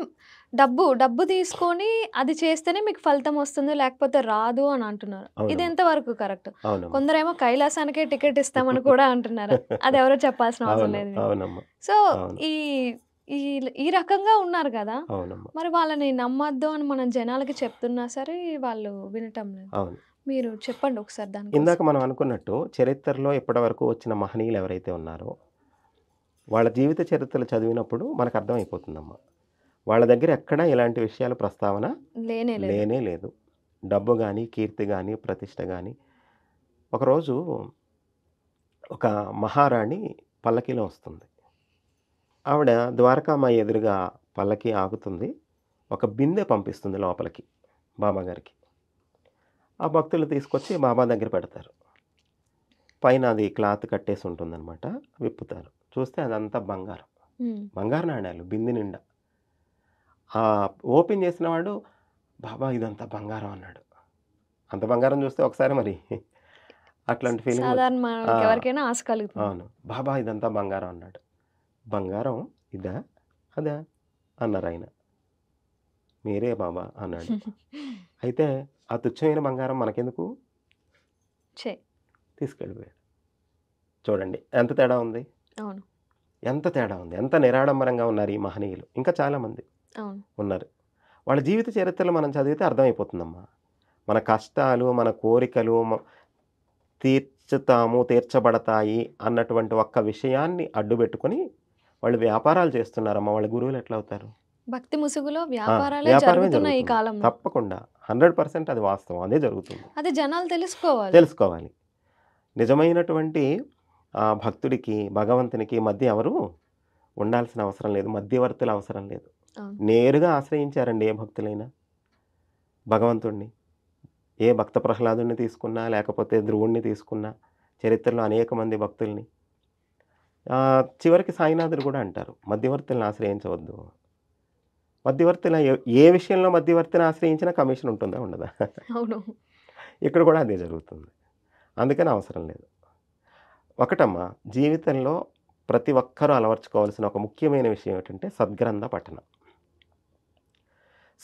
డబ్బు డబ్బు తీసుకొని అది చేస్తేనే మీకు ఫలితం వస్తుంది లేకపోతే రాదు అని అంటున్నారు ఇది ఎంతవరకు కరెక్ట్ కొందరేమో కైలాసానికే టికెట్ ఇస్తామని కూడా అంటున్నారు అది ఎవరో చెప్పాల్సిన అవసరం లేదు సో ఈ ఈ ఈ రకంగా ఉన్నారు కదా మరి వాళ్ళని నమ్మద్దు అని మనం జనాలకి చెప్తున్నా సరే వాళ్ళు వినటం లేదు మీరు చెప్పండి ఒకసారి దాని ఇందాక మనం అనుకున్నట్టు చరిత్రలో ఇప్పటి వరకు వచ్చిన మహనీయులు ఎవరైతే ఉన్నారో వాళ్ళ జీవిత చరిత్రలు చదివినప్పుడు మనకు అర్థమైపోతుందమ్మా వాళ్ళ దగ్గర ఎక్కడ ఇలాంటి విషయాలు ప్రస్తావన లేనే లేదు డబ్బు కానీ కీర్తి కానీ ప్రతిష్ట కానీ ఒకరోజు ఒక మహారాణి పల్లకీలో వస్తుంది ఆవిడ ద్వారకామా ఎదురుగా పల్లకి ఆగుతుంది ఒక బిందె పంపిస్తుంది లోపలికి బాబాగారికి గారికి ఆ భక్తులు తీసుకొచ్చి బాబా దగ్గర పెడతారు పైన అది క్లాత్ కట్టేసి ఉంటుందన్నమాట విప్పుతారు చూస్తే అదంతా బంగారం బంగారు నాణ్యాలు బింది నిండా ఓపెన్ చేసిన వాడు బాబా ఇదంతా బంగారం అన్నాడు అంత బంగారం చూస్తే ఒకసారి మరి అట్లాంటి ఫీలింగ్ ఎవరికైనా ఆశ కలుగుతుంది అవును బాబా ఇదంతా బంగారం అన్నాడు బంగారం ఇదా అదా అన్నారు ఆయన మీరే బాబా అన్నాడు అయితే ఆ తుచ్చమైన బంగారం మనకెందుకు తీసుకెళ్ళిపోయాడు చూడండి ఎంత తేడా ఉంది ఎంత తేడా ఉంది ఎంత నిరాడంబరంగా ఉన్నారు ఈ మహనీయులు ఇంకా చాలామంది ఉన్నారు వాళ్ళ జీవిత చరిత్రలు మనం చదివితే అర్థమైపోతుందమ్మా మన కష్టాలు మన కోరికలు తీర్చుతాము తీర్చబడతాయి అన్నటువంటి ఒక్క విషయాన్ని అడ్డుపెట్టుకొని వాళ్ళు వ్యాపారాలు చేస్తున్నారమ్మా వాళ్ళ గురువులు ఎట్లా అవుతారు భక్తి ముసుగులో కాలం తప్పకుండా హండ్రెడ్ పర్సెంట్ అది వాస్తవం అదే జరుగుతుంది అది జనాలు తెలుసుకోవాలి తెలుసుకోవాలి నిజమైనటువంటి భక్తుడికి భగవంతునికి మధ్య ఎవరు ఉండాల్సిన అవసరం లేదు మధ్యవర్తుల అవసరం లేదు నేరుగా ఆశ్రయించారండి ఏ భక్తులైనా భగవంతుణ్ణి ఏ భక్త ప్రహ్లాదుని తీసుకున్నా లేకపోతే ధ్రువుణ్ణి తీసుకున్నా చరిత్రలో అనేక మంది భక్తుల్ని చివరికి సాయినాథుడు కూడా అంటారు మధ్యవర్తులను ఆశ్రయించవద్దు మధ్యవర్తుల ఏ విషయంలో మధ్యవర్తిని ఆశ్రయించినా కమిషన్ ఉంటుందా ఉండదా అవును ఇక్కడ కూడా అదే జరుగుతుంది అందుకని అవసరం లేదు ఒకటమ్మా జీవితంలో ప్రతి ఒక్కరూ అలవర్చుకోవాల్సిన ఒక ముఖ్యమైన విషయం ఏంటంటే సద్గ్రంథ పఠనం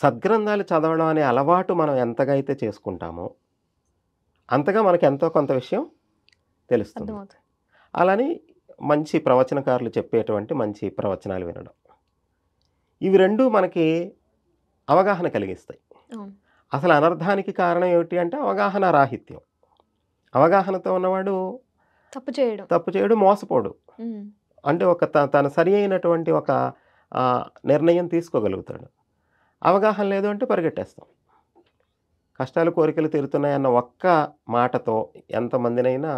సద్గ్రంథాలు చదవడం అనే అలవాటు మనం ఎంతగా అయితే చేసుకుంటామో అంతగా మనకు ఎంతో కొంత విషయం తెలుస్తుంది అలానే మంచి ప్రవచనకారులు చెప్పేటువంటి మంచి ప్రవచనాలు వినడం ఇవి రెండు మనకి అవగాహన కలిగిస్తాయి అసలు అనర్థానికి కారణం ఏమిటి అంటే అవగాహన రాహిత్యం అవగాహనతో ఉన్నవాడు తప్పు చేయడు తప్పు చేయడు మోసపోడు అంటే ఒక తన సరి అయినటువంటి ఒక నిర్ణయం తీసుకోగలుగుతాడు అవగాహన లేదు అంటే పరిగెట్టేస్తాం కష్టాలు కోరికలు తీరుతున్నాయన్న ఒక్క మాటతో ఎంతమందినైనా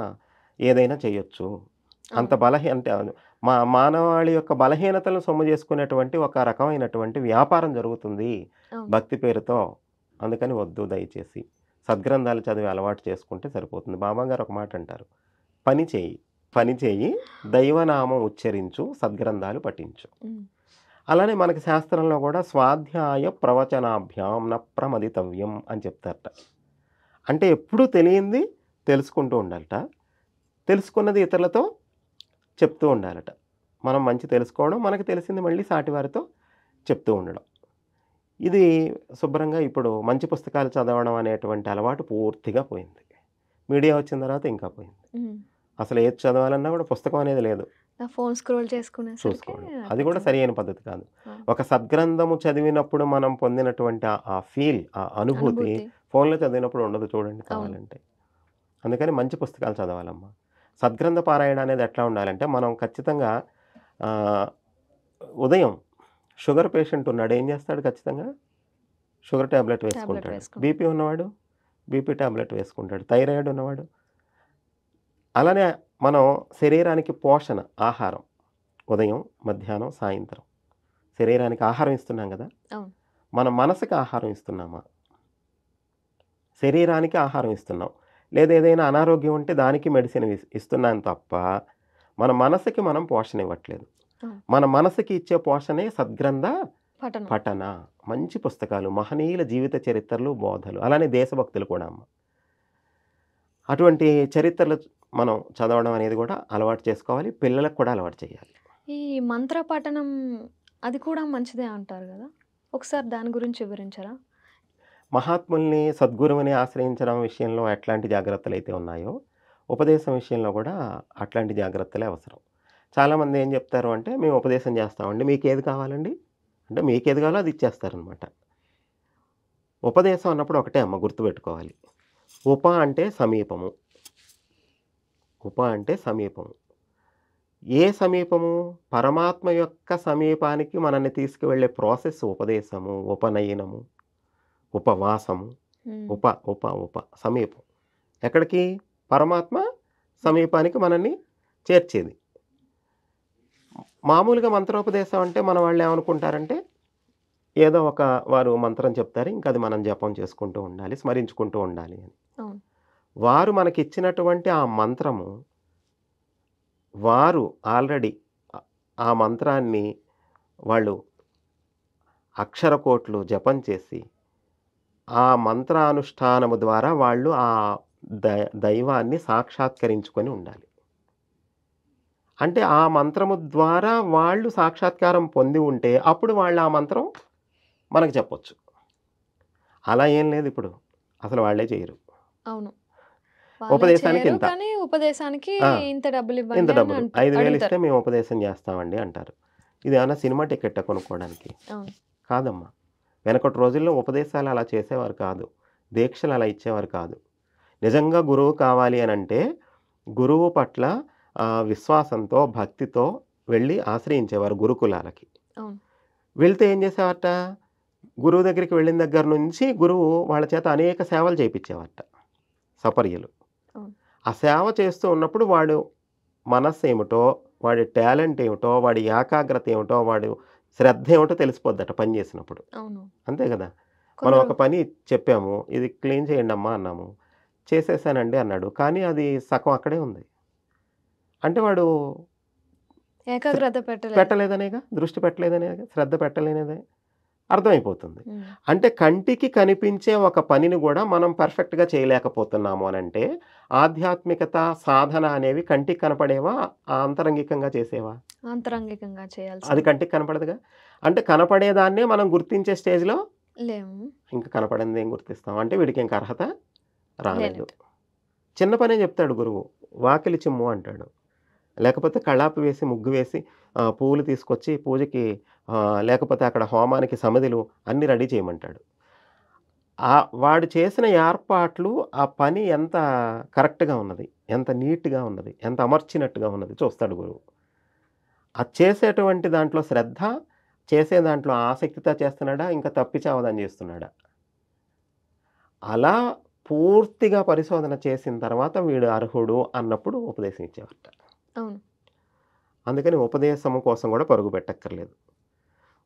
ఏదైనా చేయొచ్చు అంత బలహీ అంటే మా మానవాళి యొక్క బలహీనతలను సొమ్ము చేసుకునేటువంటి ఒక రకమైనటువంటి వ్యాపారం జరుగుతుంది భక్తి పేరుతో అందుకని వద్దు దయచేసి సద్గ్రంథాలు చదివి అలవాటు చేసుకుంటే సరిపోతుంది బాబాగారు ఒక మాట అంటారు పని చేయి పని చేయి దైవనామం ఉచ్చరించు సద్గ్రంథాలు పఠించు అలానే మనకి శాస్త్రంలో కూడా స్వాధ్యాయ ప్రవచనాభ్యాం న ప్రమదితవ్యం అని చెప్తారట అంటే ఎప్పుడూ తెలియంది తెలుసుకుంటూ ఉండాలట తెలుసుకున్నది ఇతరులతో చెప్తూ ఉండాలట మనం మంచి తెలుసుకోవడం మనకు తెలిసింది మళ్ళీ సాటివారితో చెప్తూ ఉండడం ఇది శుభ్రంగా ఇప్పుడు మంచి పుస్తకాలు చదవడం అనేటువంటి అలవాటు పూర్తిగా పోయింది మీడియా వచ్చిన తర్వాత ఇంకా పోయింది అసలు ఏది చదవాలన్నా కూడా పుస్తకం అనేది లేదు ఫోన్ స్క్రోల్ చేసుకునే అది కూడా సరి అయిన పద్ధతి కాదు ఒక సద్గ్రంథము చదివినప్పుడు మనం పొందినటువంటి ఆ ఫీల్ ఆ అనుభూతి ఫోన్లో చదివినప్పుడు ఉండదు చూడండి కావాలంటే అందుకని మంచి పుస్తకాలు చదవాలమ్మా సద్గ్రంథ పారాయణ అనేది ఎట్లా ఉండాలంటే మనం ఖచ్చితంగా ఉదయం షుగర్ పేషెంట్ ఉన్నాడు ఏం చేస్తాడు ఖచ్చితంగా షుగర్ ట్యాబ్లెట్ వేసుకుంటాడు బీపీ ఉన్నవాడు బీపీ ట్యాబ్లెట్ వేసుకుంటాడు థైరాయిడ్ ఉన్నవాడు అలానే మనం శరీరానికి పోషణ ఆహారం ఉదయం మధ్యాహ్నం సాయంత్రం శరీరానికి ఆహారం ఇస్తున్నాం కదా మన మనసుకి ఆహారం ఇస్తున్నామా శరీరానికి ఆహారం ఇస్తున్నాం లేదా ఏదైనా అనారోగ్యం ఉంటే దానికి మెడిసిన్ ఇస్తున్నాం తప్ప మన మనసుకి మనం పోషణ ఇవ్వట్లేదు మన మనసుకి ఇచ్చే పోషణే సద్గ్రంథ పఠన మంచి పుస్తకాలు మహనీయుల జీవిత చరిత్రలు బోధలు అలానే దేశభక్తులు కూడా అమ్మ అటువంటి చరిత్రలు మనం చదవడం అనేది కూడా అలవాటు చేసుకోవాలి పిల్లలకు కూడా అలవాటు చేయాలి ఈ మంత్ర పఠనం అది కూడా మంచిదే అంటారు కదా ఒకసారి దాని గురించి వివరించరా మహాత్ముల్ని సద్గురువుని ఆశ్రయించడం విషయంలో ఎట్లాంటి జాగ్రత్తలు అయితే ఉన్నాయో ఉపదేశం విషయంలో కూడా అట్లాంటి జాగ్రత్తలే అవసరం చాలామంది ఏం చెప్తారు అంటే మేము ఉపదేశం చేస్తామండి మీకు ఏది కావాలండి అంటే మీకు ఏది కావాలో అది ఇచ్చేస్తారనమాట ఉపదేశం అన్నప్పుడు ఒకటే అమ్మ గుర్తుపెట్టుకోవాలి ఉప అంటే సమీపము ఉప అంటే సమీపము ఏ సమీపము పరమాత్మ యొక్క సమీపానికి మనల్ని తీసుకువెళ్ళే ప్రాసెస్ ఉపదేశము ఉపనయనము ఉపవాసము ఉప ఉప ఉప సమీపం ఎక్కడికి పరమాత్మ సమీపానికి మనల్ని చేర్చేది మామూలుగా మంత్రోపదేశం అంటే మన వాళ్ళు ఏమనుకుంటారంటే ఏదో ఒక వారు మంత్రం చెప్తారు ఇంకా అది మనం జపం చేసుకుంటూ ఉండాలి స్మరించుకుంటూ ఉండాలి అని వారు మనకిచ్చినటువంటి ఆ మంత్రము వారు ఆల్రెడీ ఆ మంత్రాన్ని వాళ్ళు అక్షరకోట్లు జపం చేసి ఆ మంత్రానుష్ఠానము ద్వారా వాళ్ళు ఆ ద దైవాన్ని సాక్షాత్కరించుకొని ఉండాలి అంటే ఆ మంత్రము ద్వారా వాళ్ళు సాక్షాత్కారం పొంది ఉంటే అప్పుడు వాళ్ళు ఆ మంత్రం మనకు చెప్పొచ్చు అలా ఏం లేదు ఇప్పుడు అసలు వాళ్ళే చేయరు అవును ఉపదేశానికి ఇంత ఉపదేశానికి ఇంత డబ్బులు ఇంత డబ్బులు ఐదు వేలు ఇస్తే మేము ఉపదేశం చేస్తామండి అంటారు ఇది ఏమైనా సినిమా టికెట్ కొనుక్కోవడానికి కాదమ్మా వెనకటి రోజుల్లో ఉపదేశాలు అలా చేసేవారు కాదు దీక్షలు అలా ఇచ్చేవారు కాదు నిజంగా గురువు కావాలి అని అంటే గురువు పట్ల విశ్వాసంతో భక్తితో వెళ్ళి ఆశ్రయించేవారు గురుకులాలకి వెళ్తే ఏం చేసేవారట గురువు దగ్గరికి వెళ్ళిన దగ్గర నుంచి గురువు వాళ్ళ చేత అనేక సేవలు చేయించేవాట సపర్యలు ఆ సేవ చేస్తూ ఉన్నప్పుడు వాడు మనస్సు ఏమిటో వాడి టాలెంట్ ఏమిటో వాడి ఏకాగ్రత ఏమిటో వాడు శ్రద్ధ ఏమిటో తెలిసిపోద్దట పని చేసినప్పుడు అంతే కదా మనం ఒక పని చెప్పాము ఇది క్లీన్ చేయండి అమ్మా అన్నాము చేసేసానండి అన్నాడు కానీ అది సగం అక్కడే ఉంది అంటే వాడు ఏకాగ్రత పెట్టలేదనేగా దృష్టి పెట్టలేదనేగా శ్రద్ధ పెట్టలేనిదే అర్థమైపోతుంది అంటే కంటికి కనిపించే ఒక పనిని కూడా మనం పర్ఫెక్ట్గా చేయలేకపోతున్నాము అని అంటే ఆధ్యాత్మికత సాధన అనేవి కంటికి కనపడేవా ఆంతరంగికంగా చేసేవా ఆంతరంగికంగా చేయాలి అది కంటికి కనపడదుగా అంటే కనపడేదాన్నే మనం గుర్తించే స్టేజ్లో లేము ఇంకా కనపడింది ఏం గుర్తిస్తాం అంటే వీడికి ఇంకా అర్హత రాలేదు చిన్న పనే చెప్తాడు గురువు వాకిలి చిమ్ము అంటాడు లేకపోతే కళాపు వేసి ముగ్గు వేసి పూలు తీసుకొచ్చి పూజకి లేకపోతే అక్కడ హోమానికి సమిధులు అన్నీ రెడీ చేయమంటాడు ఆ వాడు చేసిన ఏర్పాట్లు ఆ పని ఎంత కరెక్ట్గా ఉన్నది ఎంత నీట్గా ఉన్నది ఎంత అమర్చినట్టుగా ఉన్నది చూస్తాడు గురువు అది చేసేటువంటి దాంట్లో శ్రద్ధ చేసే దాంట్లో ఆసక్తితో చేస్తున్నాడా ఇంకా తప్పిచావదని చేస్తున్నాడా అలా పూర్తిగా పరిశోధన చేసిన తర్వాత వీడు అర్హుడు అన్నప్పుడు ఉపదేశం ఇచ్చేవారట అవును అందుకని ఉపదేశము కోసం కూడా పరుగు పెట్టక్కర్లేదు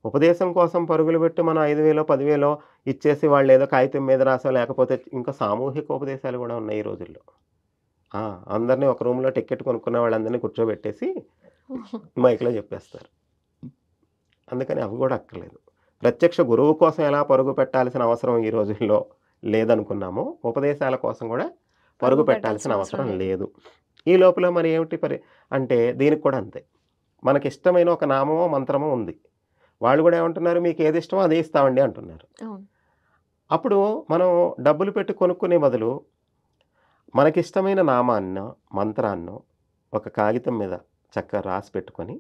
ఉపదేశం కోసం పరుగులు పెట్టి మనం ఐదు వేలో పదివేలో ఇచ్చేసి వాళ్ళు ఏదో కాగితం మీద రాసో లేకపోతే ఇంకా సామూహిక ఉపదేశాలు కూడా ఉన్నాయి ఈ రోజుల్లో అందరినీ ఒక రూమ్లో టికెట్ కొనుక్కున్న వాళ్ళందరినీ కూర్చోబెట్టేసి మైక్లో చెప్పేస్తారు అందుకని అవి కూడా అక్కర్లేదు ప్రత్యక్ష గురువు కోసం ఎలా పరుగు పెట్టాల్సిన అవసరం ఈ రోజుల్లో లేదనుకున్నాము ఉపదేశాల కోసం కూడా పరుగు పెట్టాల్సిన అవసరం లేదు ఈ లోపల మరి ఏమిటి పరి అంటే దీనికి కూడా అంతే మనకి ఇష్టమైన ఒక నామమో మంత్రమో ఉంది వాళ్ళు కూడా ఏమంటున్నారు మీకు ఏది ఇష్టమో అదే ఇస్తామండి అంటున్నారు అప్పుడు మనం డబ్బులు పెట్టి కొనుక్కునే బదులు మనకిష్టమైన నామాన్నో మంత్రాన్నో ఒక కాగితం మీద చక్కగా రాసి పెట్టుకొని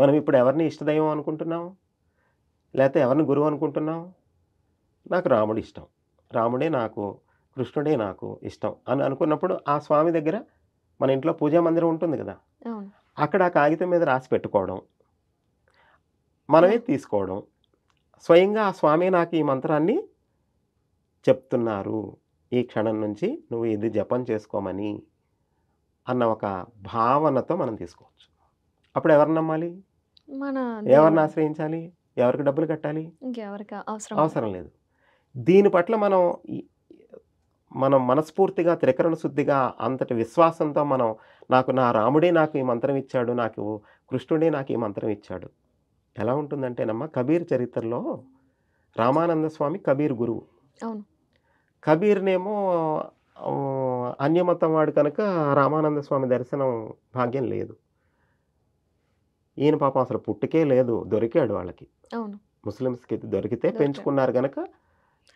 మనం ఇప్పుడు ఎవరిని ఇష్టదైవం అనుకుంటున్నాం లేకపోతే ఎవరిని గురువు అనుకుంటున్నాం నాకు రాముడు ఇష్టం రాముడే నాకు కృష్ణుడే నాకు ఇష్టం అని అనుకున్నప్పుడు ఆ స్వామి దగ్గర మన ఇంట్లో పూజా మందిరం ఉంటుంది కదా అక్కడ ఆ కాగితం మీద రాసి పెట్టుకోవడం మనమే తీసుకోవడం స్వయంగా ఆ స్వామి నాకు ఈ మంత్రాన్ని చెప్తున్నారు ఈ క్షణం నుంచి నువ్వు ఇది జపం చేసుకోమని అన్న ఒక భావనతో మనం తీసుకోవచ్చు అప్పుడు ఎవరిని నమ్మాలి మన ఎవరిని ఆశ్రయించాలి ఎవరికి డబ్బులు కట్టాలి అవసరం అవసరం లేదు దీని పట్ల మనం మనం మనస్ఫూర్తిగా త్రికరణ శుద్ధిగా అంతటి విశ్వాసంతో మనం నాకు నా రాముడే నాకు ఈ మంత్రం ఇచ్చాడు నాకు కృష్ణుడే నాకు ఈ మంత్రం ఇచ్చాడు ఎలా ఉంటుందంటేనమ్మా కబీర్ చరిత్రలో రామానంద స్వామి కబీర్ గురువు అవును కబీర్నేమో అన్యమతం వాడు కనుక రామానంద స్వామి దర్శనం భాగ్యం లేదు ఈయన పాపం అసలు పుట్టుకే లేదు దొరికాడు వాళ్ళకి అవును ముస్లిమ్స్కి దొరికితే పెంచుకున్నారు కనుక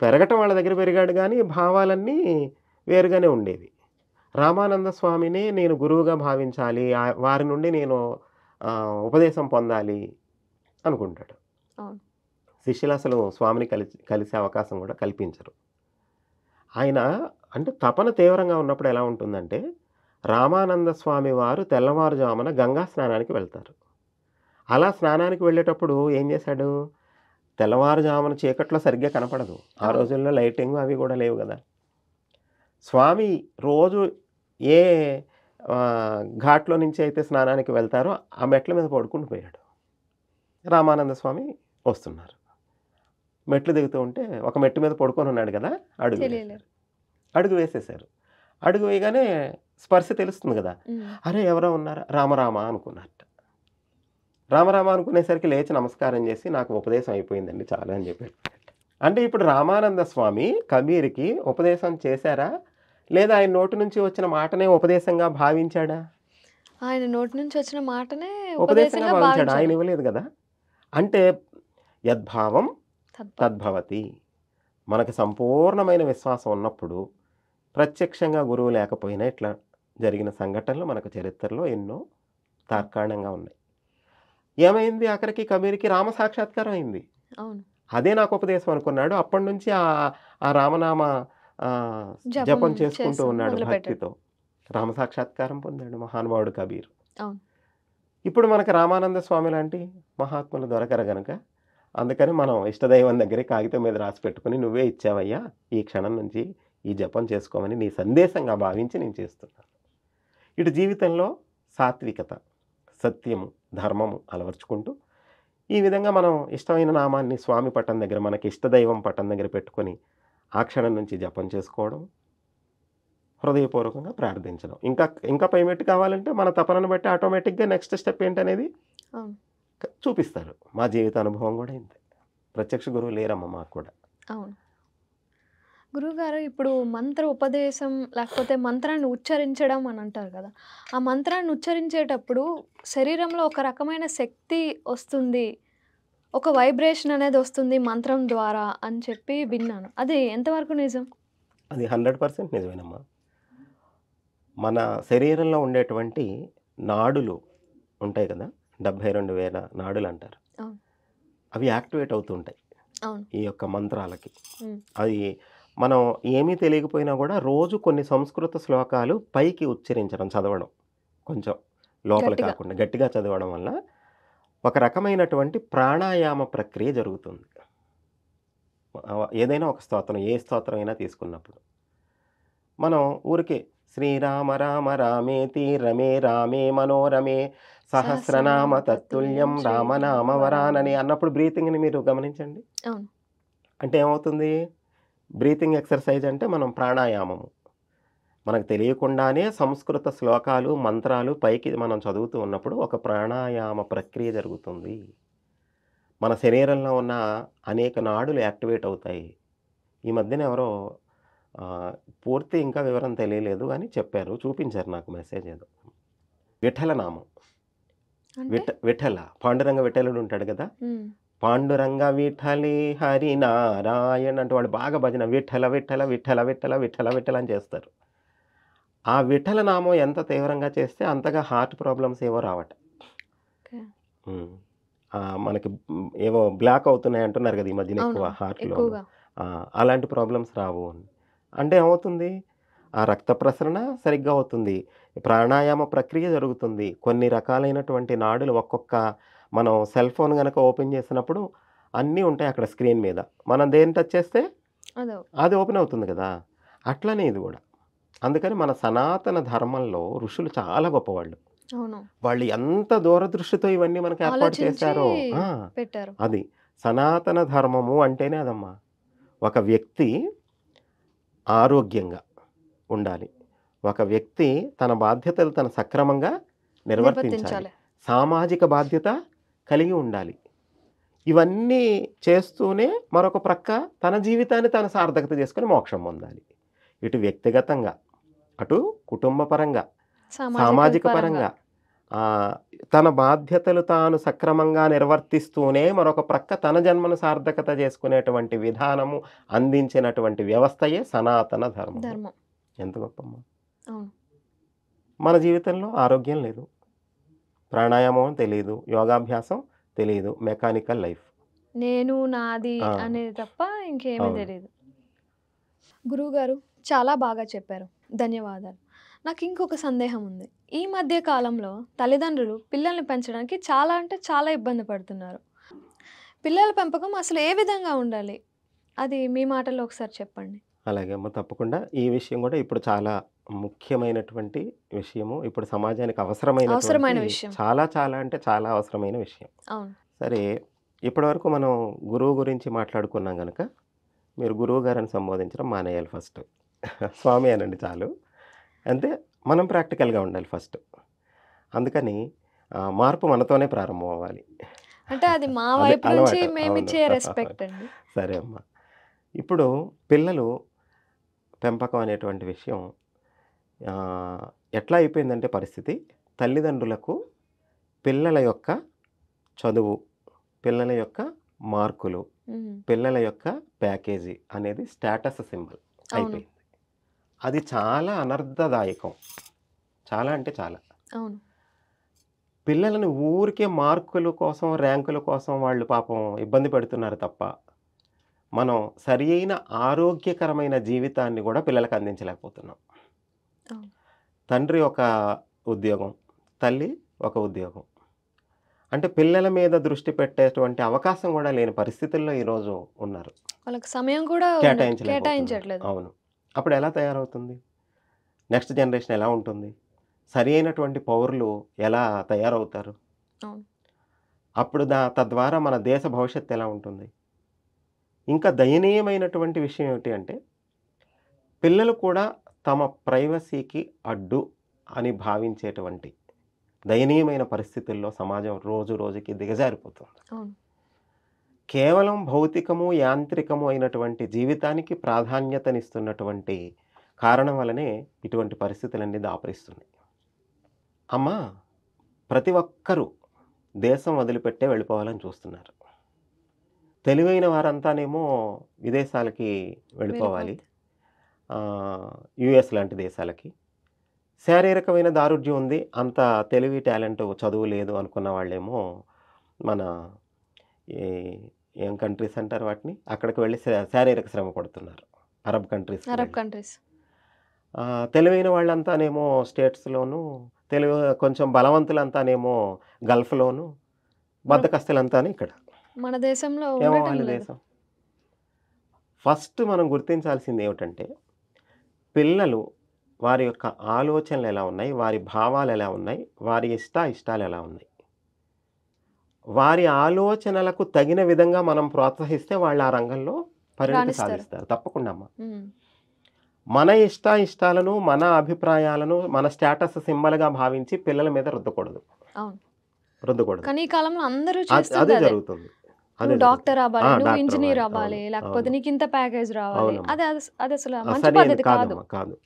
పెరగటం వాళ్ళ దగ్గర పెరిగాడు కానీ భావాలన్నీ వేరుగానే ఉండేవి రామానంద స్వామిని నేను గురువుగా భావించాలి వారి నుండి నేను ఉపదేశం పొందాలి అనుకుంటాడు శిష్యులు అసలు స్వామిని కలిసి కలిసే అవకాశం కూడా కల్పించరు ఆయన అంటే తపన తీవ్రంగా ఉన్నప్పుడు ఎలా ఉంటుందంటే రామానంద స్వామి వారు తెల్లవారుజామున గంగా స్నానానికి వెళ్తారు అలా స్నానానికి వెళ్ళేటప్పుడు ఏం చేశాడు తెల్లవారుజామున చీకట్లో సరిగ్గా కనపడదు ఆ రోజుల్లో లైటింగ్ అవి కూడా లేవు కదా స్వామి రోజు ఏ ఘాట్లో నుంచి అయితే స్నానానికి వెళ్తారో ఆ మెట్ల మీద పడుకుంటూ పోయాడు రామానంద స్వామి వస్తున్నారు మెట్లు దిగుతూ ఉంటే ఒక మెట్టు మీద పడుకొని ఉన్నాడు కదా అడుగు అడుగు వేసేశారు అడుగు వేయగానే స్పర్శ తెలుస్తుంది కదా అరే ఎవరో ఉన్నారా రామరామ అనుకున్నట్ట రామరామ అనుకునేసరికి లేచి నమస్కారం చేసి నాకు ఉపదేశం అయిపోయిందండి చాలా అని చెప్పాడు అంటే ఇప్పుడు రామానంద స్వామి కబీర్కి ఉపదేశం చేశారా లేదా ఆయన నోటి నుంచి వచ్చిన మాటనే ఉపదేశంగా భావించాడా ఆయన నోటి నుంచి వచ్చిన మాటనే ఉపదేశంగా ఆయన ఇవ్వలేదు కదా అంటే యద్భావం తద్భవతి మనకు సంపూర్ణమైన విశ్వాసం ఉన్నప్పుడు ప్రత్యక్షంగా గురువు లేకపోయినా ఇట్లా జరిగిన సంఘటనలు మనకు చరిత్రలో ఎన్నో తార్కాణంగా ఉన్నాయి ఏమైంది అక్కడికి కబీర్కి రామ సాక్షాత్కారం అయింది అదే నాకు ఉపదేశం అనుకున్నాడు అప్పటి నుంచి ఆ ఆ రామనామ జపం చేసుకుంటూ ఉన్నాడు భక్తితో రామ సాక్షాత్కారం పొందాడు మహానుభావుడు కబీర్ ఇప్పుడు మనకు రామానంద స్వామి లాంటి మహాత్ములు దొరకరు కనుక అందుకని మనం ఇష్టదైవం దగ్గరే కాగితం మీద రాసి పెట్టుకుని నువ్వే ఇచ్చావయ్యా ఈ క్షణం నుంచి ఈ జపం చేసుకోమని నీ సందేశంగా భావించి నేను చేస్తున్నాను ఇటు జీవితంలో సాత్వికత సత్యము ధర్మము అలవర్చుకుంటూ ఈ విధంగా మనం ఇష్టమైన నామాన్ని స్వామి పట్టం దగ్గర మనకి ఇష్టదైవం పట్టం దగ్గర పెట్టుకొని ఆ క్షణం నుంచి జపం చేసుకోవడం హృదయపూర్వకంగా ప్రార్థించడం ఇంకా ఇంకా పేమెంట్ కావాలంటే మన తపనను బట్టి ఆటోమేటిక్గా నెక్స్ట్ స్టెప్ ఏంటనేది చూపిస్తారు మా జీవిత అనుభవం కూడా ఇంతే ప్రత్యక్ష గురువు లేరమ్మ మాకు కూడా అవును గురువుగారు ఇప్పుడు మంత్ర ఉపదేశం లేకపోతే మంత్రాన్ని ఉచ్చరించడం అని అంటారు కదా ఆ మంత్రాన్ని ఉచ్చరించేటప్పుడు శరీరంలో ఒక రకమైన శక్తి వస్తుంది ఒక వైబ్రేషన్ అనేది వస్తుంది మంత్రం ద్వారా అని చెప్పి విన్నాను అది ఎంతవరకు నిజం అది హండ్రెడ్ పర్సెంట్ నిజమేనమ్మా మన శరీరంలో ఉండేటువంటి నాడులు ఉంటాయి కదా డెబ్భై రెండు వేల నాడులు అంటారు అవి యాక్టివేట్ అవుతుంటాయి ఈ యొక్క మంత్రాలకి అది మనం ఏమీ తెలియకపోయినా కూడా రోజు కొన్ని సంస్కృత శ్లోకాలు పైకి ఉచ్చరించడం చదవడం కొంచెం లోపల కాకుండా గట్టిగా చదవడం వల్ల ఒక రకమైనటువంటి ప్రాణాయామ ప్రక్రియ జరుగుతుంది ఏదైనా ఒక స్తోత్రం ఏ స్తోత్రం అయినా తీసుకున్నప్పుడు మనం ఊరికే శ్రీరామ రామ రామేతి రమే రామే మనోరమే సహస్రనామ తత్తుల్యం రామనామ వరానని అన్నప్పుడు బ్రీతింగ్ని మీరు గమనించండి అంటే ఏమవుతుంది బ్రీతింగ్ ఎక్సర్సైజ్ అంటే మనం ప్రాణాయామము మనకు తెలియకుండానే సంస్కృత శ్లోకాలు మంత్రాలు పైకి మనం చదువుతూ ఉన్నప్పుడు ఒక ప్రాణాయామ ప్రక్రియ జరుగుతుంది మన శరీరంలో ఉన్న అనేక నాడులు యాక్టివేట్ అవుతాయి ఈ మధ్యన ఎవరో పూర్తి ఇంకా వివరం తెలియలేదు అని చెప్పారు చూపించారు నాకు మెసేజ్ ఏదో విఠల నామం విఠ విఠల పాండురంగ విఠలుడు ఉంటాడు కదా పాండురంగ విఠలి హరి నారాయణ అంటే వాళ్ళు బాగా భజన విఠల విఠల విఠల విఠల విఠల విఠల అని చేస్తారు ఆ విఠల నామం ఎంత తీవ్రంగా చేస్తే అంతగా హార్ట్ ప్రాబ్లమ్స్ ఏవో రావట మనకి ఏవో బ్లాక్ అవుతున్నాయి అంటున్నారు కదా ఈ మధ్యన ఎక్కువ హార్ట్లో అలాంటి ప్రాబ్లమ్స్ రావు అని అంటే ఏమవుతుంది ఆ రక్త ప్రసరణ సరిగ్గా అవుతుంది ప్రాణాయామ ప్రక్రియ జరుగుతుంది కొన్ని రకాలైనటువంటి నాడులు ఒక్కొక్క మనం సెల్ ఫోన్ కనుక ఓపెన్ చేసినప్పుడు అన్నీ ఉంటాయి అక్కడ స్క్రీన్ మీద మనం దేని టచ్ చేస్తే అది ఓపెన్ అవుతుంది కదా అట్లనే ఇది కూడా అందుకని మన సనాతన ధర్మంలో ఋషులు చాలా గొప్పవాళ్ళు వాళ్ళు ఎంత దూరదృష్టితో ఇవన్నీ మనకు ఏర్పాటు చేశారో అది సనాతన ధర్మము అంటేనే అదమ్మా ఒక వ్యక్తి ఆరోగ్యంగా ఉండాలి ఒక వ్యక్తి తన బాధ్యతలు తన సక్రమంగా నిర్వర్తించాలి సామాజిక బాధ్యత కలిగి ఉండాలి ఇవన్నీ చేస్తూనే మరొక ప్రక్క తన జీవితాన్ని తాను సార్థకత చేసుకుని మోక్షం పొందాలి ఇటు వ్యక్తిగతంగా అటు కుటుంబ పరంగా సామాజిక పరంగా తన బాధ్యతలు తాను సక్రమంగా నిర్వర్తిస్తూనే మరొక ప్రక్క తన జన్మను సార్థకత చేసుకునేటువంటి విధానము అందించినటువంటి వ్యవస్థయే సనాతన ధర్మం ధర్మం ఎంత గొప్పమ్మా మన జీవితంలో ఆరోగ్యం లేదు ప్రాణాయామం తెలియదు యోగాభ్యాసం తెలియదు మెకానికల్ లైఫ్ నేను నాది అనేది తప్ప ఇంకేమీ తెలియదు గురువుగారు చాలా బాగా చెప్పారు ధన్యవాదాలు నాకు ఇంకొక సందేహం ఉంది ఈ మధ్య కాలంలో తల్లిదండ్రులు పిల్లల్ని పెంచడానికి చాలా అంటే చాలా ఇబ్బంది పడుతున్నారు పిల్లల పెంపకం అసలు ఏ విధంగా ఉండాలి అది మీ మాటల్లో ఒకసారి చెప్పండి అలాగే అమ్మ తప్పకుండా ఈ విషయం కూడా ఇప్పుడు చాలా ముఖ్యమైనటువంటి విషయము ఇప్పుడు సమాజానికి అవసరమైన అవసరమైన విషయం చాలా చాలా అంటే చాలా అవసరమైన విషయం అవును సరే ఇప్పటివరకు మనం గురువు గురించి మాట్లాడుకున్నాం కనుక మీరు గురువు గారిని సంబోధించడం మానేయాలి ఫస్ట్ స్వామి అనండి చాలు అంటే మనం ప్రాక్టికల్గా ఉండాలి ఫస్ట్ అందుకని మార్పు మనతోనే ప్రారంభం అవ్వాలి అంటే అది మా వైపు నుంచి మేము ఇచ్చే రెస్పెక్ట్ అండి సరే అమ్మా ఇప్పుడు పిల్లలు పెంపకం అనేటువంటి విషయం ఎట్లా అయిపోయిందంటే పరిస్థితి తల్లిదండ్రులకు పిల్లల యొక్క చదువు పిల్లల యొక్క మార్కులు పిల్లల యొక్క ప్యాకేజీ అనేది స్టేటస్ సింబల్ అయిపోయింది అది చాలా అనర్థదాయకం చాలా అంటే చాలా అవును పిల్లలను ఊరికే మార్కుల కోసం ర్యాంకుల కోసం వాళ్ళు పాపం ఇబ్బంది పెడుతున్నారు తప్ప మనం సరి అయిన ఆరోగ్యకరమైన జీవితాన్ని కూడా పిల్లలకు అందించలేకపోతున్నాం తండ్రి ఒక ఉద్యోగం తల్లి ఒక ఉద్యోగం అంటే పిల్లల మీద దృష్టి పెట్టేటువంటి అవకాశం కూడా లేని పరిస్థితుల్లో ఈరోజు ఉన్నారు వాళ్ళకి సమయం కూడా కేటాయించలేదు అవును అప్పుడు ఎలా తయారవుతుంది నెక్స్ట్ జనరేషన్ ఎలా ఉంటుంది సరి అయినటువంటి పౌరులు ఎలా తయారవుతారు అప్పుడు దా తద్వారా మన దేశ భవిష్యత్తు ఎలా ఉంటుంది ఇంకా దయనీయమైనటువంటి విషయం ఏమిటి అంటే పిల్లలు కూడా తమ ప్రైవసీకి అడ్డు అని భావించేటువంటి దయనీయమైన పరిస్థితుల్లో సమాజం రోజు రోజుకి దిగజారిపోతుంది కేవలం భౌతికము యాంత్రికము అయినటువంటి జీవితానికి ప్రాధాన్యతనిస్తున్నటువంటి కారణం వలనే ఇటువంటి పరిస్థితులన్నీ దాపరిస్తున్నాయి అమ్మ ప్రతి ఒక్కరూ దేశం వదిలిపెట్టే వెళ్ళిపోవాలని చూస్తున్నారు తెలివైన వారంతానేమో విదేశాలకి వెళ్ళిపోవాలి యుఎస్ లాంటి దేశాలకి శారీరకమైన దారుఢ్యం ఉంది అంత తెలివి టాలెంట్ చదువు లేదు అనుకున్న వాళ్ళేమో మన ఏం కంట్రీస్ అంటారు వాటిని అక్కడికి వెళ్ళి శారీరక శ్రమ పడుతున్నారు అరబ్ కంట్రీస్ అరబ్ కంట్రీస్ తెలివైన వాళ్ళంతానేమో స్టేట్స్లోను తెలివి కొంచెం బలవంతులంతానేమో గల్ఫ్లోను బద్దకస్తులంతానే ఇక్కడ మన దేశంలో దేశం ఫస్ట్ మనం గుర్తించాల్సింది ఏమిటంటే పిల్లలు వారి యొక్క ఆలోచనలు ఎలా ఉన్నాయి వారి భావాలు ఎలా ఉన్నాయి వారి ఇష్ట ఇష్టాలు ఎలా ఉన్నాయి వారి ఆలోచనలకు తగిన విధంగా మనం ప్రోత్సహిస్తే వాళ్ళు ఆ రంగంలో పరిణతి సాధిస్తారు తప్పకుండా అమ్మా మన ఇష్ట ఇష్టాలను మన అభిప్రాయాలను మన స్టేటస్ గా భావించి పిల్లల మీద రుద్దకూడదు రుద్దకూడదు కానీ అదే జరుగుతుంది డాక్టర్ అవ్వాలి ఇంజనీర్ అవ్వాలి లేకపోతే నీకు ఇంత ప్యాకేజ్ రావాలి అదే అసలు మంచి పద్ధతి కాదు కాదు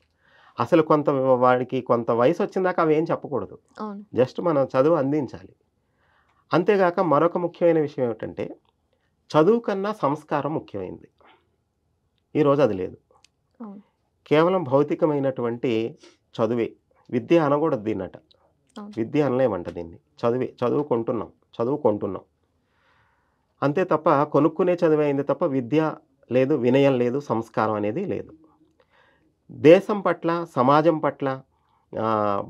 అసలు కొంత వాడికి కొంత వయసు వచ్చిందాక అవి ఏం చెప్పకూడదు జస్ట్ మనం చదువు అందించాలి అంతేగాక మరొక ముఖ్యమైన విషయం ఏమిటంటే చదువు కన్నా సంస్కారం ముఖ్యమైంది ఈరోజు అది లేదు కేవలం భౌతికమైనటువంటి చదువే విద్య అనకూడదు దీన్నట విద్య అనలేమంట దీన్ని చదివే చదువుకుంటున్నాం చదువుకుంటున్నాం అంతే తప్ప కొనుక్కునే చదివే అయింది తప్ప విద్య లేదు వినయం లేదు సంస్కారం అనేది లేదు దేశం పట్ల సమాజం పట్ల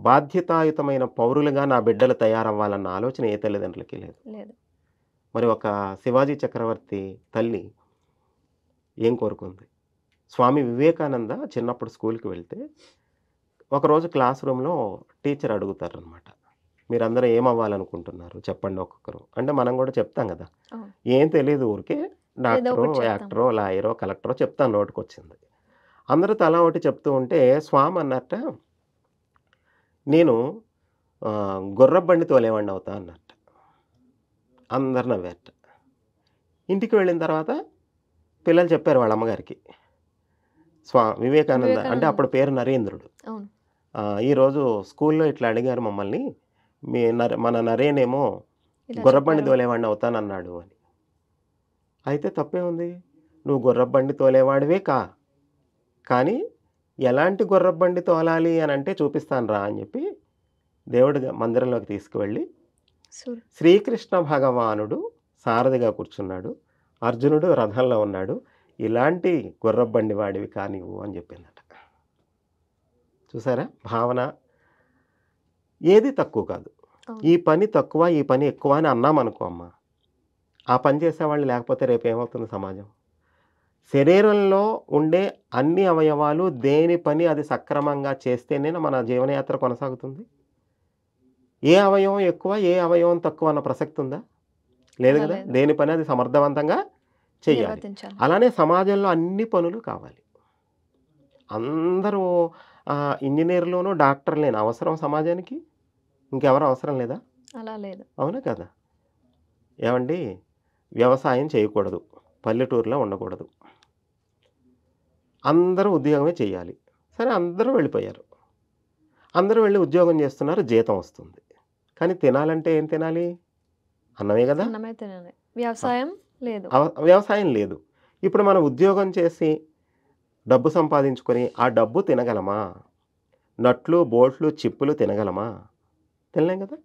బాధ్యతాయుతమైన పౌరులుగా నా బిడ్డలు తయారవ్వాలన్న ఆలోచన ఏ తల్లిదండ్రులకి లేదు మరి ఒక శివాజీ చక్రవర్తి తల్లి ఏం కోరుకుంది స్వామి వివేకానంద చిన్నప్పుడు స్కూల్కి వెళ్తే ఒకరోజు క్లాస్ రూమ్లో టీచర్ అడుగుతారనమాట మీరందరం ఏమవ్వాలనుకుంటున్నారు చెప్పండి ఒక్కొక్కరు అంటే మనం కూడా చెప్తాం కదా ఏం తెలియదు ఊరికే డాక్టరో యాక్టరో లాయరో కలెక్టరో చెప్తాను నోటికి వచ్చింది అందరూ తలా ఒకటి చెప్తూ ఉంటే స్వామి అన్నట్ట నేను గుర్రబండి తోలేవాడిని అవుతా అన్నట్ట అందరు నవ్వేట ఇంటికి వెళ్ళిన తర్వాత పిల్లలు చెప్పారు వాళ్ళ అమ్మగారికి స్వా వివేకానంద అంటే అప్పుడు పేరు నరేంద్రుడు ఈరోజు స్కూల్లో ఇట్లా అడిగారు మమ్మల్ని మీ నర మన నరేనేమో గుర్రబండి తోలేవాడిని అవుతానన్నాడు అని అయితే తప్పే ఉంది నువ్వు గుర్రబండి తోలేవాడివే కా కానీ ఎలాంటి గుర్రబండి తోలాలి అని అంటే చూపిస్తాను రా అని చెప్పి దేవుడు మందిరంలోకి తీసుకువెళ్ళి శ్రీకృష్ణ భగవానుడు సారథిగా కూర్చున్నాడు అర్జునుడు రథంలో ఉన్నాడు ఇలాంటి గుర్రబండి వాడివి కానివ్వు అని చెప్పిందట చూసారా భావన ఏది తక్కువ కాదు ఈ పని తక్కువ ఈ పని ఎక్కువ అని అన్నామనుకో అమ్మ ఆ పని చేసేవాళ్ళు లేకపోతే రేపు ఏమవుతుంది సమాజం శరీరంలో ఉండే అన్ని అవయవాలు దేని పని అది సక్రమంగా చేస్తేనే మన జీవనయాత్ర కొనసాగుతుంది ఏ అవయవం ఎక్కువ ఏ అవయవం తక్కువ అన్న ప్రసక్తి ఉందా లేదు కదా దేని పని అది సమర్థవంతంగా చేయాలి అలానే సమాజంలో అన్ని పనులు కావాలి అందరూ ఇంజనీర్లోనూ లేని అవసరం సమాజానికి ఇంకెవరు అవసరం లేదా అలా లేదు అవునా కదా ఏమండి వ్యవసాయం చేయకూడదు పల్లెటూరులో ఉండకూడదు అందరూ ఉద్యోగమే చేయాలి సరే అందరూ వెళ్ళిపోయారు అందరూ వెళ్ళి ఉద్యోగం చేస్తున్నారు జీతం వస్తుంది కానీ తినాలంటే ఏం తినాలి అన్నమే కదా అన్నమే తినాలి వ్యవసాయం లేదు వ్యవసాయం లేదు ఇప్పుడు మనం ఉద్యోగం చేసి డబ్బు సంపాదించుకొని ఆ డబ్బు తినగలమా నట్లు బోట్లు చిప్పులు తినగలమా తినలేం కదా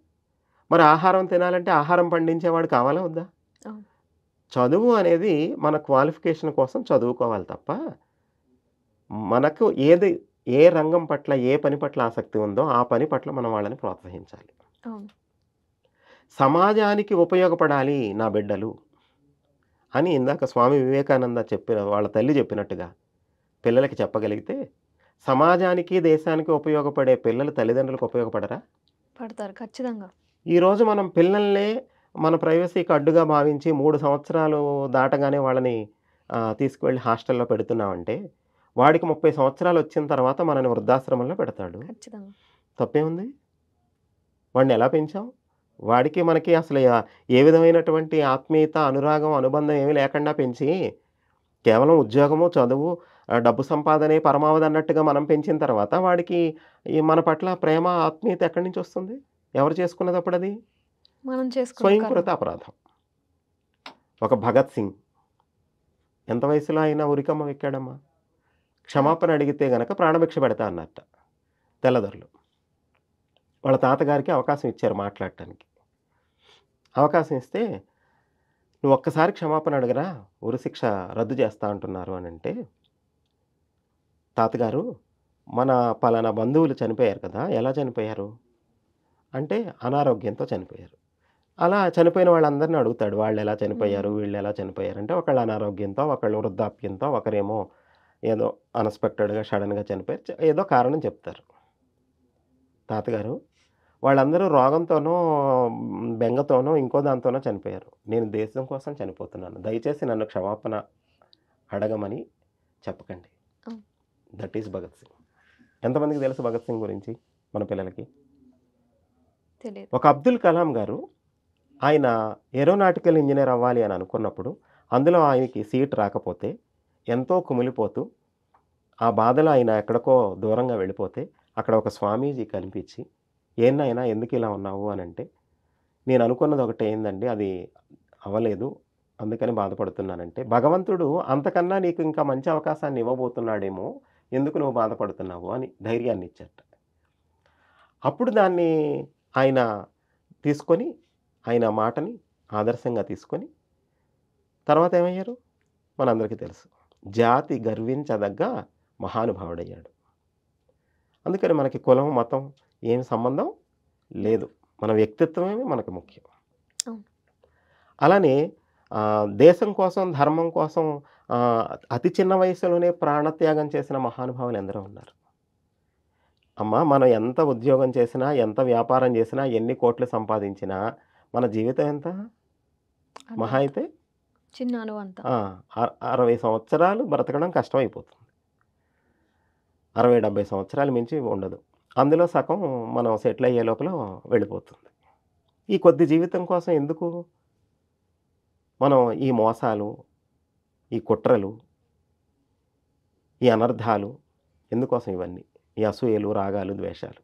మరి ఆహారం తినాలంటే ఆహారం పండించేవాడు కావాలా వద్దా చదువు అనేది మన క్వాలిఫికేషన్ కోసం చదువుకోవాలి తప్ప మనకు ఏది ఏ రంగం పట్ల ఏ పని పట్ల ఆసక్తి ఉందో ఆ పని పట్ల మనం వాళ్ళని ప్రోత్సహించాలి సమాజానికి ఉపయోగపడాలి నా బిడ్డలు అని ఇందాక స్వామి వివేకానంద చెప్పిన వాళ్ళ తల్లి చెప్పినట్టుగా పిల్లలకి చెప్పగలిగితే సమాజానికి దేశానికి ఉపయోగపడే పిల్లలు తల్లిదండ్రులకు ఉపయోగపడరా పడతారు ఖచ్చితంగా ఈరోజు మనం పిల్లల్నే మన ప్రైవసీకి అడ్డుగా భావించి మూడు సంవత్సరాలు దాటగానే వాళ్ళని తీసుకువెళ్ళి హాస్టల్లో పెడుతున్నామంటే వాడికి ముప్పై సంవత్సరాలు వచ్చిన తర్వాత మనని వృద్ధాశ్రమంలో పెడతాడు తప్పేముంది వాడిని ఎలా పెంచాం వాడికి మనకి అసలు ఏ విధమైనటువంటి ఆత్మీయత అనురాగం అనుబంధం ఏమీ లేకుండా పెంచి కేవలం ఉద్యోగము చదువు డబ్బు సంపాదనే పరమావధి అన్నట్టుగా మనం పెంచిన తర్వాత వాడికి మన పట్ల ప్రేమ ఆత్మీయత ఎక్కడి నుంచి వస్తుంది ఎవరు చేసుకున్నది అప్పుడు అది మనం స్వయంకృత అపరాధం ఒక భగత్ సింగ్ ఎంత వయసులో అయినా ఉరికమ్మ ఎక్కాడమ్మా క్షమాపణ అడిగితే గనక ప్రాణభిక్ష పెడతా అన్నట్ట తెల్లదొరలు వాళ్ళ తాతగారికి అవకాశం ఇచ్చారు మాట్లాడటానికి అవకాశం ఇస్తే నువ్వు ఒక్కసారి క్షమాపణ అడగరా ఉరిశిక్ష రద్దు చేస్తా అంటున్నారు అని అంటే తాతగారు మన పలానా బంధువులు చనిపోయారు కదా ఎలా చనిపోయారు అంటే అనారోగ్యంతో చనిపోయారు అలా చనిపోయిన వాళ్ళందరినీ అడుగుతాడు వాళ్ళు ఎలా చనిపోయారు వీళ్ళు ఎలా చనిపోయారు అంటే ఒకళ్ళు అనారోగ్యంతో ఒకళ్ళు వృద్ధాప్యంతో ఒకరేమో ఏదో అన్ఎక్స్పెక్టెడ్గా సడన్గా చనిపోయారు ఏదో కారణం చెప్తారు తాతగారు వాళ్ళందరూ రోగంతోనో బెంగతోనో ఇంకో దాంతోనో చనిపోయారు నేను దేశం కోసం చనిపోతున్నాను దయచేసి నన్ను క్షమాపణ అడగమని చెప్పకండి దట్ ఈస్ భగత్ సింగ్ ఎంతమందికి తెలుసు భగత్ సింగ్ గురించి మన పిల్లలకి ఒక అబ్దుల్ కలాం గారు ఆయన ఏరోనాటికల్ ఇంజనీర్ అవ్వాలి అని అనుకున్నప్పుడు అందులో ఆయనకి సీట్ రాకపోతే ఎంతో కుమిలిపోతూ ఆ బాధలో ఆయన ఎక్కడికో దూరంగా వెళ్ళిపోతే అక్కడ ఒక స్వామీజీ కనిపించి ఏనాయనా ఎందుకు ఇలా ఉన్నావు అని అంటే నేను అనుకున్నది ఒకటి ఏందండి అది అవ్వలేదు అందుకని బాధపడుతున్నానంటే భగవంతుడు అంతకన్నా నీకు ఇంకా మంచి అవకాశాన్ని ఇవ్వబోతున్నాడేమో ఎందుకు నువ్వు బాధపడుతున్నావు అని ధైర్యాన్ని ఇచ్చట అప్పుడు దాన్ని ఆయన తీసుకొని ఆయన మాటని ఆదర్శంగా తీసుకొని తర్వాత ఏమయ్యారు మనందరికీ తెలుసు జాతి గర్వించదగ్గ మహానుభావుడయ్యాడు అందుకని మనకి కులం మతం ఏం సంబంధం లేదు మన వ్యక్తిత్వమే మనకు ముఖ్యం అలానే దేశం కోసం ధర్మం కోసం అతి చిన్న వయసులోనే ప్రాణత్యాగం చేసిన మహానుభావులు ఎందరో ఉన్నారు అమ్మ మనం ఎంత ఉద్యోగం చేసినా ఎంత వ్యాపారం చేసినా ఎన్ని కోట్లు సంపాదించినా మన జీవితం ఎంత మహా అయితే చిన్న అంత అరవై సంవత్సరాలు బ్రతకడం కష్టం అయిపోతుంది అరవై డెబ్బై సంవత్సరాలు మించి ఉండదు అందులో సగం మనం సెటిల్ అయ్యే లోపల వెళ్ళిపోతుంది ఈ కొద్ది జీవితం కోసం ఎందుకు మనం ఈ మోసాలు ఈ కుట్రలు ఈ అనర్థాలు ఎందుకోసం ఇవన్నీ ఈ అసూయలు రాగాలు ద్వేషాలు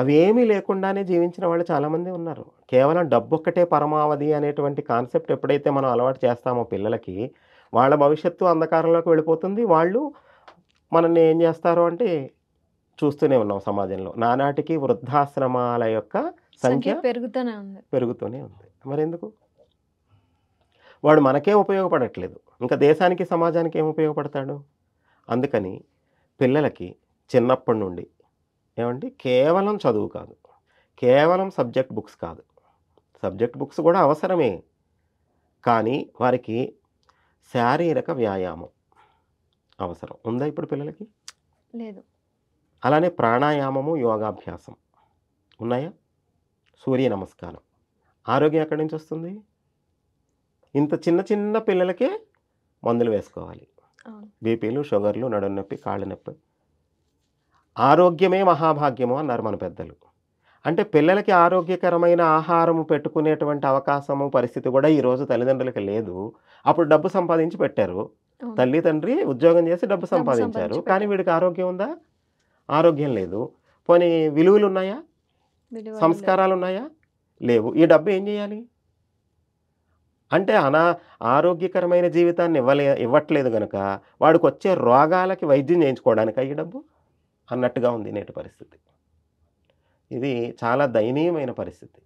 అవేమీ లేకుండానే జీవించిన వాళ్ళు చాలామంది ఉన్నారు కేవలం డబ్బు ఒక్కటే పరమావధి అనేటువంటి కాన్సెప్ట్ ఎప్పుడైతే మనం అలవాటు చేస్తామో పిల్లలకి వాళ్ళ భవిష్యత్తు అంధకారంలోకి వెళ్ళిపోతుంది వాళ్ళు మనల్ని ఏం చేస్తారు అంటే చూస్తూనే ఉన్నాం సమాజంలో నానాటికి వృద్ధాశ్రమాల యొక్క సంఖ్య పెరుగుతూనే ఉంది పెరుగుతూనే ఉంది మరి ఎందుకు వాడు మనకే ఉపయోగపడట్లేదు ఇంకా దేశానికి సమాజానికి ఏం ఉపయోగపడతాడు అందుకని పిల్లలకి చిన్నప్పటి నుండి ఏమండి కేవలం చదువు కాదు కేవలం సబ్జెక్ట్ బుక్స్ కాదు సబ్జెక్ట్ బుక్స్ కూడా అవసరమే కానీ వారికి శారీరక వ్యాయామం అవసరం ఉందా ఇప్పుడు పిల్లలకి లేదు అలానే ప్రాణాయామము యోగాభ్యాసం ఉన్నాయా సూర్య నమస్కారం ఆరోగ్యం ఎక్కడి నుంచి వస్తుంది ఇంత చిన్న చిన్న పిల్లలకే మందులు వేసుకోవాలి బీపీలు షుగర్లు నడునొప్పి కాళ్ళ నొప్పి ఆరోగ్యమే మహాభాగ్యము అన్నారు మన పెద్దలు అంటే పిల్లలకి ఆరోగ్యకరమైన ఆహారము పెట్టుకునేటువంటి అవకాశము పరిస్థితి కూడా ఈరోజు తల్లిదండ్రులకి లేదు అప్పుడు డబ్బు సంపాదించి పెట్టారు తల్లి తండ్రి ఉద్యోగం చేసి డబ్బు సంపాదించారు కానీ వీడికి ఆరోగ్యం ఉందా ఆరోగ్యం లేదు పోనీ విలువలు ఉన్నాయా సంస్కారాలు ఉన్నాయా లేవు ఈ డబ్బు ఏం చేయాలి అంటే అనా ఆరోగ్యకరమైన జీవితాన్ని ఇవ్వలే ఇవ్వట్లేదు కనుక వాడికి వచ్చే రోగాలకి వైద్యం చేయించుకోవడానికి ఈ డబ్బు అన్నట్టుగా ఉంది నేటి పరిస్థితి ఇది చాలా దయనీయమైన పరిస్థితి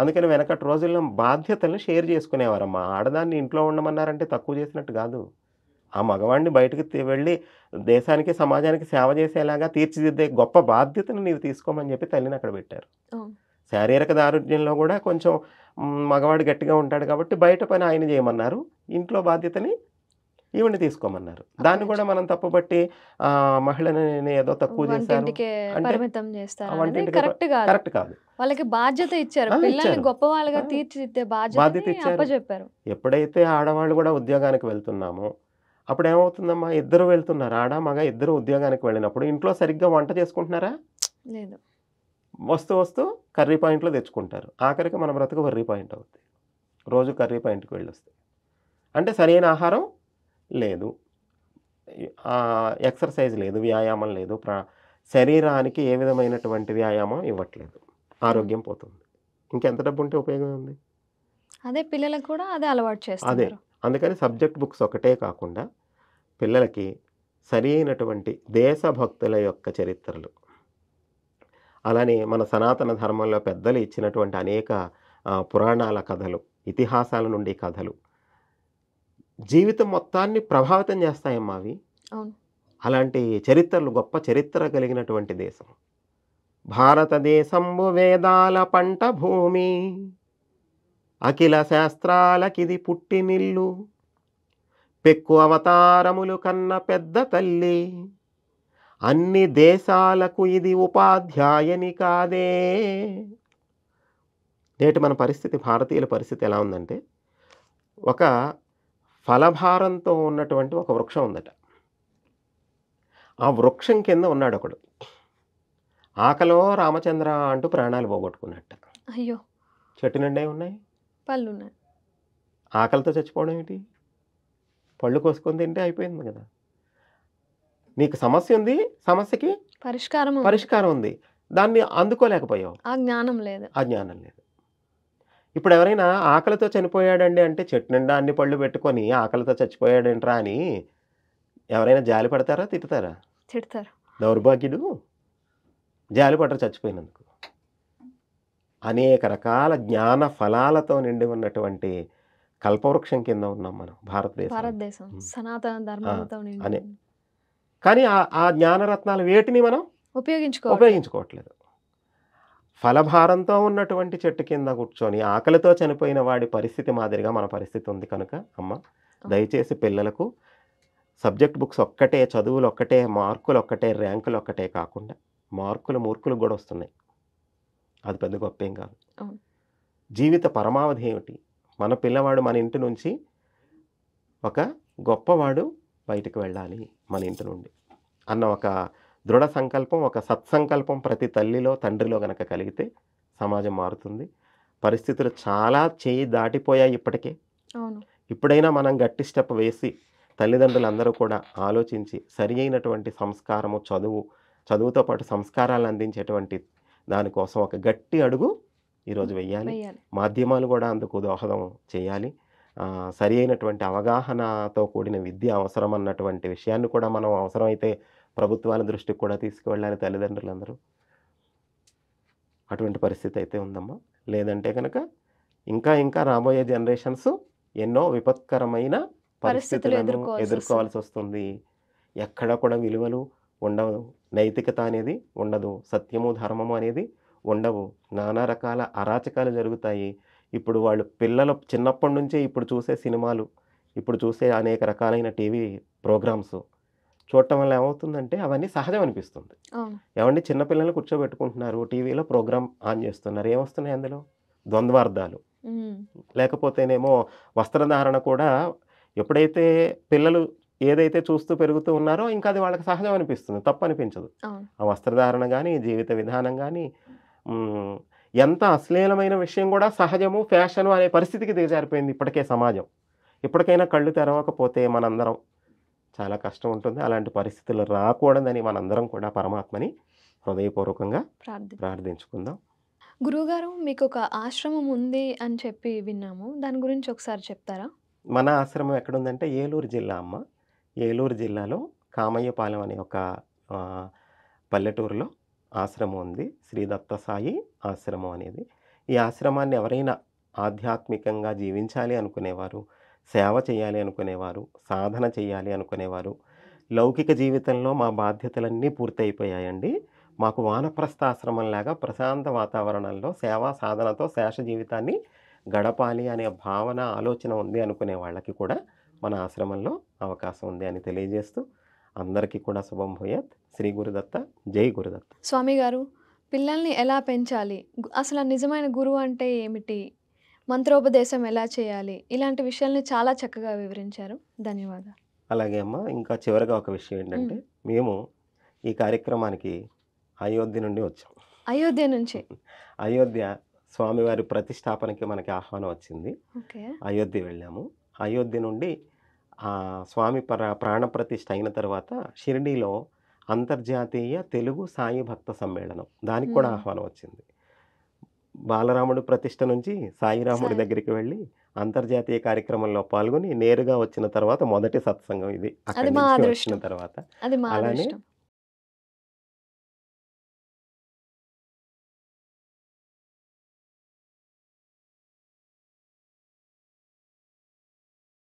అందుకని వెనకటి రోజుల్లో బాధ్యతలను షేర్ చేసుకునేవారమ్మా ఆడదాన్ని ఇంట్లో ఉండమన్నారంటే తక్కువ చేసినట్టు కాదు ఆ మగవాడిని బయటకు వెళ్ళి దేశానికి సమాజానికి సేవ చేసేలాగా తీర్చిదిద్దే గొప్ప బాధ్యతను నీవు తీసుకోమని చెప్పి తల్లిని అక్కడ పెట్టారు శారీరక దారుణ్యంలో కూడా కొంచెం మగవాడు గట్టిగా ఉంటాడు కాబట్టి బయట పని ఆయన చేయమన్నారు ఇంట్లో బాధ్యతని ఈవిని తీసుకోమన్నారు దాన్ని కూడా మనం ఆ మహిళని ఏదో తక్కువ చేశారు కరెక్ట్ కాదు వాళ్ళకి బాధ్యత ఇచ్చారు పిల్లల్ని గొప్ప వాళ్ళగా తీర్చిదిద్దే బాధ్యత చెప్పారు ఎప్పుడైతే ఆడవాళ్ళు కూడా ఉద్యోగానికి వెళ్తున్నామో అప్పుడు ఏమవుతుందమ్మా ఇద్దరు వెళ్తున్నారు ఆడ మగ ఇద్దరు ఉద్యోగానికి వెళ్ళినప్పుడు ఇంట్లో సరిగ్గా వంట చేసుకుంటున్నారా లేదు వస్తూ వస్తూ కర్రీ పాయింట్లో తెచ్చుకుంటారు ఆఖరికి మన బ్రతుకు వర్రీ పాయింట్ అవుతుంది రోజు కర్రీ పాయింట్కి వెళ్ళొస్తాయి అంటే సరైన ఆహారం లేదు ఎక్సర్సైజ్ లేదు వ్యాయామం లేదు ప్రా శరీరానికి ఏ విధమైనటువంటి వ్యాయామం ఇవ్వట్లేదు ఆరోగ్యం పోతుంది ఇంకెంత డబ్బు ఉంటే ఉపయోగం ఉంది అదే పిల్లలకు కూడా అదే అలవాటు చేస్తారు అదే అందుకని సబ్జెక్ట్ బుక్స్ ఒకటే కాకుండా పిల్లలకి సరైనటువంటి దేశభక్తుల యొక్క చరిత్రలు అలానే మన సనాతన ధర్మంలో పెద్దలు ఇచ్చినటువంటి అనేక పురాణాల కథలు ఇతిహాసాల నుండి కథలు జీవితం మొత్తాన్ని ప్రభావితం చేస్తాయమ్మా అవి అలాంటి చరిత్రలు గొప్ప చరిత్ర కలిగినటువంటి దేశం భారతదేశం వేదాల పంట భూమి అఖిల శాస్త్రాలకిది పుట్టినిల్లు పెక్కు అవతారములు కన్న పెద్ద తల్లి అన్ని దేశాలకు ఇది ఉపాధ్యాయని కాదే నేటి మన పరిస్థితి భారతీయుల పరిస్థితి ఎలా ఉందంటే ఒక ఫలభారంతో ఉన్నటువంటి ఒక వృక్షం ఉందట ఆ వృక్షం కింద ఉన్నాడు ఒకడు ఆకలో రామచంద్ర అంటూ ప్రాణాలు పోగొట్టుకున్నట్ట అయ్యో చెట్టు నిండా ఉన్నాయి పళ్ళు ఉన్నాయి ఆకలితో చచ్చిపోవడం ఏంటి పళ్ళు కోసుకొని తింటే అయిపోయింది కదా నీకు సమస్య ఉంది సమస్యకి పరిష్కారం పరిష్కారం ఉంది దాన్ని అందుకోలేకపోయావు ఆ జ్ఞానం లేదు ఆ జ్ఞానం లేదు ఇప్పుడు ఎవరైనా ఆకలితో చనిపోయాడండి అంటే చెట్టు నిండా అన్ని పళ్ళు పెట్టుకొని ఆకలితో చచ్చిపోయాడంట్రా అని ఎవరైనా జాలి పడతారా తిట్టుతారా తిడతారు దౌర్భాగ్యుడు జాలి పడరు చచ్చిపోయినందుకు అనేక రకాల జ్ఞాన ఫలాలతో నిండి ఉన్నటువంటి కల్పవృక్షం కింద ఉన్నాం మనం భారతదేశం భారతదేశం సనాతన ధర్మంతో అనే కానీ ఆ జ్ఞానరత్నాలు వేటిని మనం ఉపయోగించుకో ఉపయోగించుకోవట్లేదు ఫలభారంతో ఉన్నటువంటి చెట్టు కింద కూర్చొని ఆకలితో చనిపోయిన వాడి పరిస్థితి మాదిరిగా మన పరిస్థితి ఉంది కనుక అమ్మ దయచేసి పిల్లలకు సబ్జెక్ట్ బుక్స్ ఒక్కటే చదువులు ఒక్కటే మార్కులు ఒక్కటే ర్యాంకులు ఒక్కటే కాకుండా మార్కులు మూర్ఖులు కూడా వస్తున్నాయి అది పెద్ద గొప్ప ఏం కాదు జీవిత పరమావధి ఏమిటి మన పిల్లవాడు మన ఇంటి నుంచి ఒక గొప్పవాడు బయటకు వెళ్ళాలి మన ఇంటి నుండి అన్న ఒక దృఢ సంకల్పం ఒక సత్సంకల్పం ప్రతి తల్లిలో తండ్రిలో గనక కలిగితే సమాజం మారుతుంది పరిస్థితులు చాలా చేయి దాటిపోయాయి ఇప్పటికే ఇప్పుడైనా మనం గట్టి స్టెప్ వేసి తల్లిదండ్రులందరూ కూడా ఆలోచించి సరి అయినటువంటి సంస్కారము చదువు చదువుతో పాటు సంస్కారాలు అందించేటువంటి దానికోసం ఒక గట్టి అడుగు ఈరోజు వెయ్యాలి మాధ్యమాలు కూడా అందుకు దోహదం చేయాలి సరి అయినటువంటి అవగాహనతో కూడిన విద్య అవసరం అన్నటువంటి విషయాన్ని కూడా మనం అవసరమైతే ప్రభుత్వాల దృష్టికి కూడా తీసుకువెళ్ళాలి తల్లిదండ్రులందరూ అటువంటి పరిస్థితి అయితే ఉందమ్మా లేదంటే కనుక ఇంకా ఇంకా రాబోయే జనరేషన్స్ ఎన్నో విపత్కరమైన పరిస్థితులను ఎదుర్కోవాల్సి వస్తుంది ఎక్కడ కూడా విలువలు ఉండవు నైతికత అనేది ఉండదు సత్యము ధర్మము అనేది ఉండవు నానా రకాల అరాచకాలు జరుగుతాయి ఇప్పుడు వాళ్ళు పిల్లలు చిన్నప్పటి నుంచే ఇప్పుడు చూసే సినిమాలు ఇప్పుడు చూసే అనేక రకాలైన టీవీ ప్రోగ్రామ్స్ చూడటం వల్ల ఏమవుతుందంటే అవన్నీ సహజం అనిపిస్తుంది ఏమండి చిన్నపిల్లల్ని కూర్చోబెట్టుకుంటున్నారు టీవీలో ప్రోగ్రామ్ ఆన్ చేస్తున్నారు ఏమొస్తున్నాయి అందులో ద్వంద్వార్థాలు లేకపోతేనేమో వస్త్రధారణ కూడా ఎప్పుడైతే పిల్లలు ఏదైతే చూస్తూ పెరుగుతూ ఉన్నారో ఇంకా అది వాళ్ళకి సహజం అనిపిస్తుంది తప్పు అనిపించదు ఆ వస్త్రధారణ కానీ జీవిత విధానం కానీ ఎంత అశ్లీలమైన విషయం కూడా సహజము ఫ్యాషను అనే పరిస్థితికి దిగజారిపోయింది ఇప్పటికే సమాజం ఇప్పటికైనా కళ్ళు తెరవకపోతే మనందరం చాలా కష్టం ఉంటుంది అలాంటి పరిస్థితులు రాకూడదని మనందరం కూడా పరమాత్మని హృదయపూర్వకంగా ప్రార్థించుకుందాం గురువుగారు మీకు ఒక ఆశ్రమం ఉంది అని చెప్పి విన్నాము దాని గురించి ఒకసారి చెప్తారా మన ఆశ్రమం ఎక్కడుందంటే ఏలూరు జిల్లా అమ్మ ఏలూరు జిల్లాలో కామయ్యపాలెం అనే ఒక పల్లెటూరులో ఆశ్రమం ఉంది శ్రీ దత్తసాయి ఆశ్రమం అనేది ఈ ఆశ్రమాన్ని ఎవరైనా ఆధ్యాత్మికంగా జీవించాలి అనుకునేవారు సేవ చేయాలి అనుకునేవారు సాధన చేయాలి అనుకునేవారు లౌకిక జీవితంలో మా బాధ్యతలన్నీ పూర్తయిపోయాయండి మాకు లాగా ప్రశాంత వాతావరణంలో సేవా సాధనతో శేష జీవితాన్ని గడపాలి అనే భావన ఆలోచన ఉంది అనుకునే వాళ్ళకి కూడా మన ఆశ్రమంలో అవకాశం ఉంది అని తెలియజేస్తూ అందరికీ కూడా శుభం భూయత్ శ్రీ గురుదత్త జై గురుదత్త స్వామి గారు పిల్లల్ని ఎలా పెంచాలి అసలు నిజమైన గురువు అంటే ఏమిటి మంత్రోపదేశం ఎలా చేయాలి ఇలాంటి విషయాల్ని చాలా చక్కగా వివరించారు ధన్యవాదాలు అలాగే అమ్మ ఇంకా చివరిగా ఒక విషయం ఏంటంటే మేము ఈ కార్యక్రమానికి అయోధ్య నుండి వచ్చాం అయోధ్య నుంచి అయోధ్య స్వామివారి ప్రతిష్టాపనకి మనకి ఆహ్వానం వచ్చింది అయోధ్య వెళ్ళాము అయోధ్య నుండి స్వామి ప్రాణ ప్రతిష్ట అయిన తర్వాత షిరిడీలో అంతర్జాతీయ తెలుగు సాయి భక్త సమ్మేళనం దానికి కూడా ఆహ్వానం వచ్చింది బాలరాముడు ప్రతిష్ట నుంచి సాయిరాముడి దగ్గరికి వెళ్ళి అంతర్జాతీయ కార్యక్రమంలో పాల్గొని నేరుగా వచ్చిన తర్వాత మొదటి సత్సంగం ఇది అక్కడి నుంచి వచ్చిన తర్వాత అలానే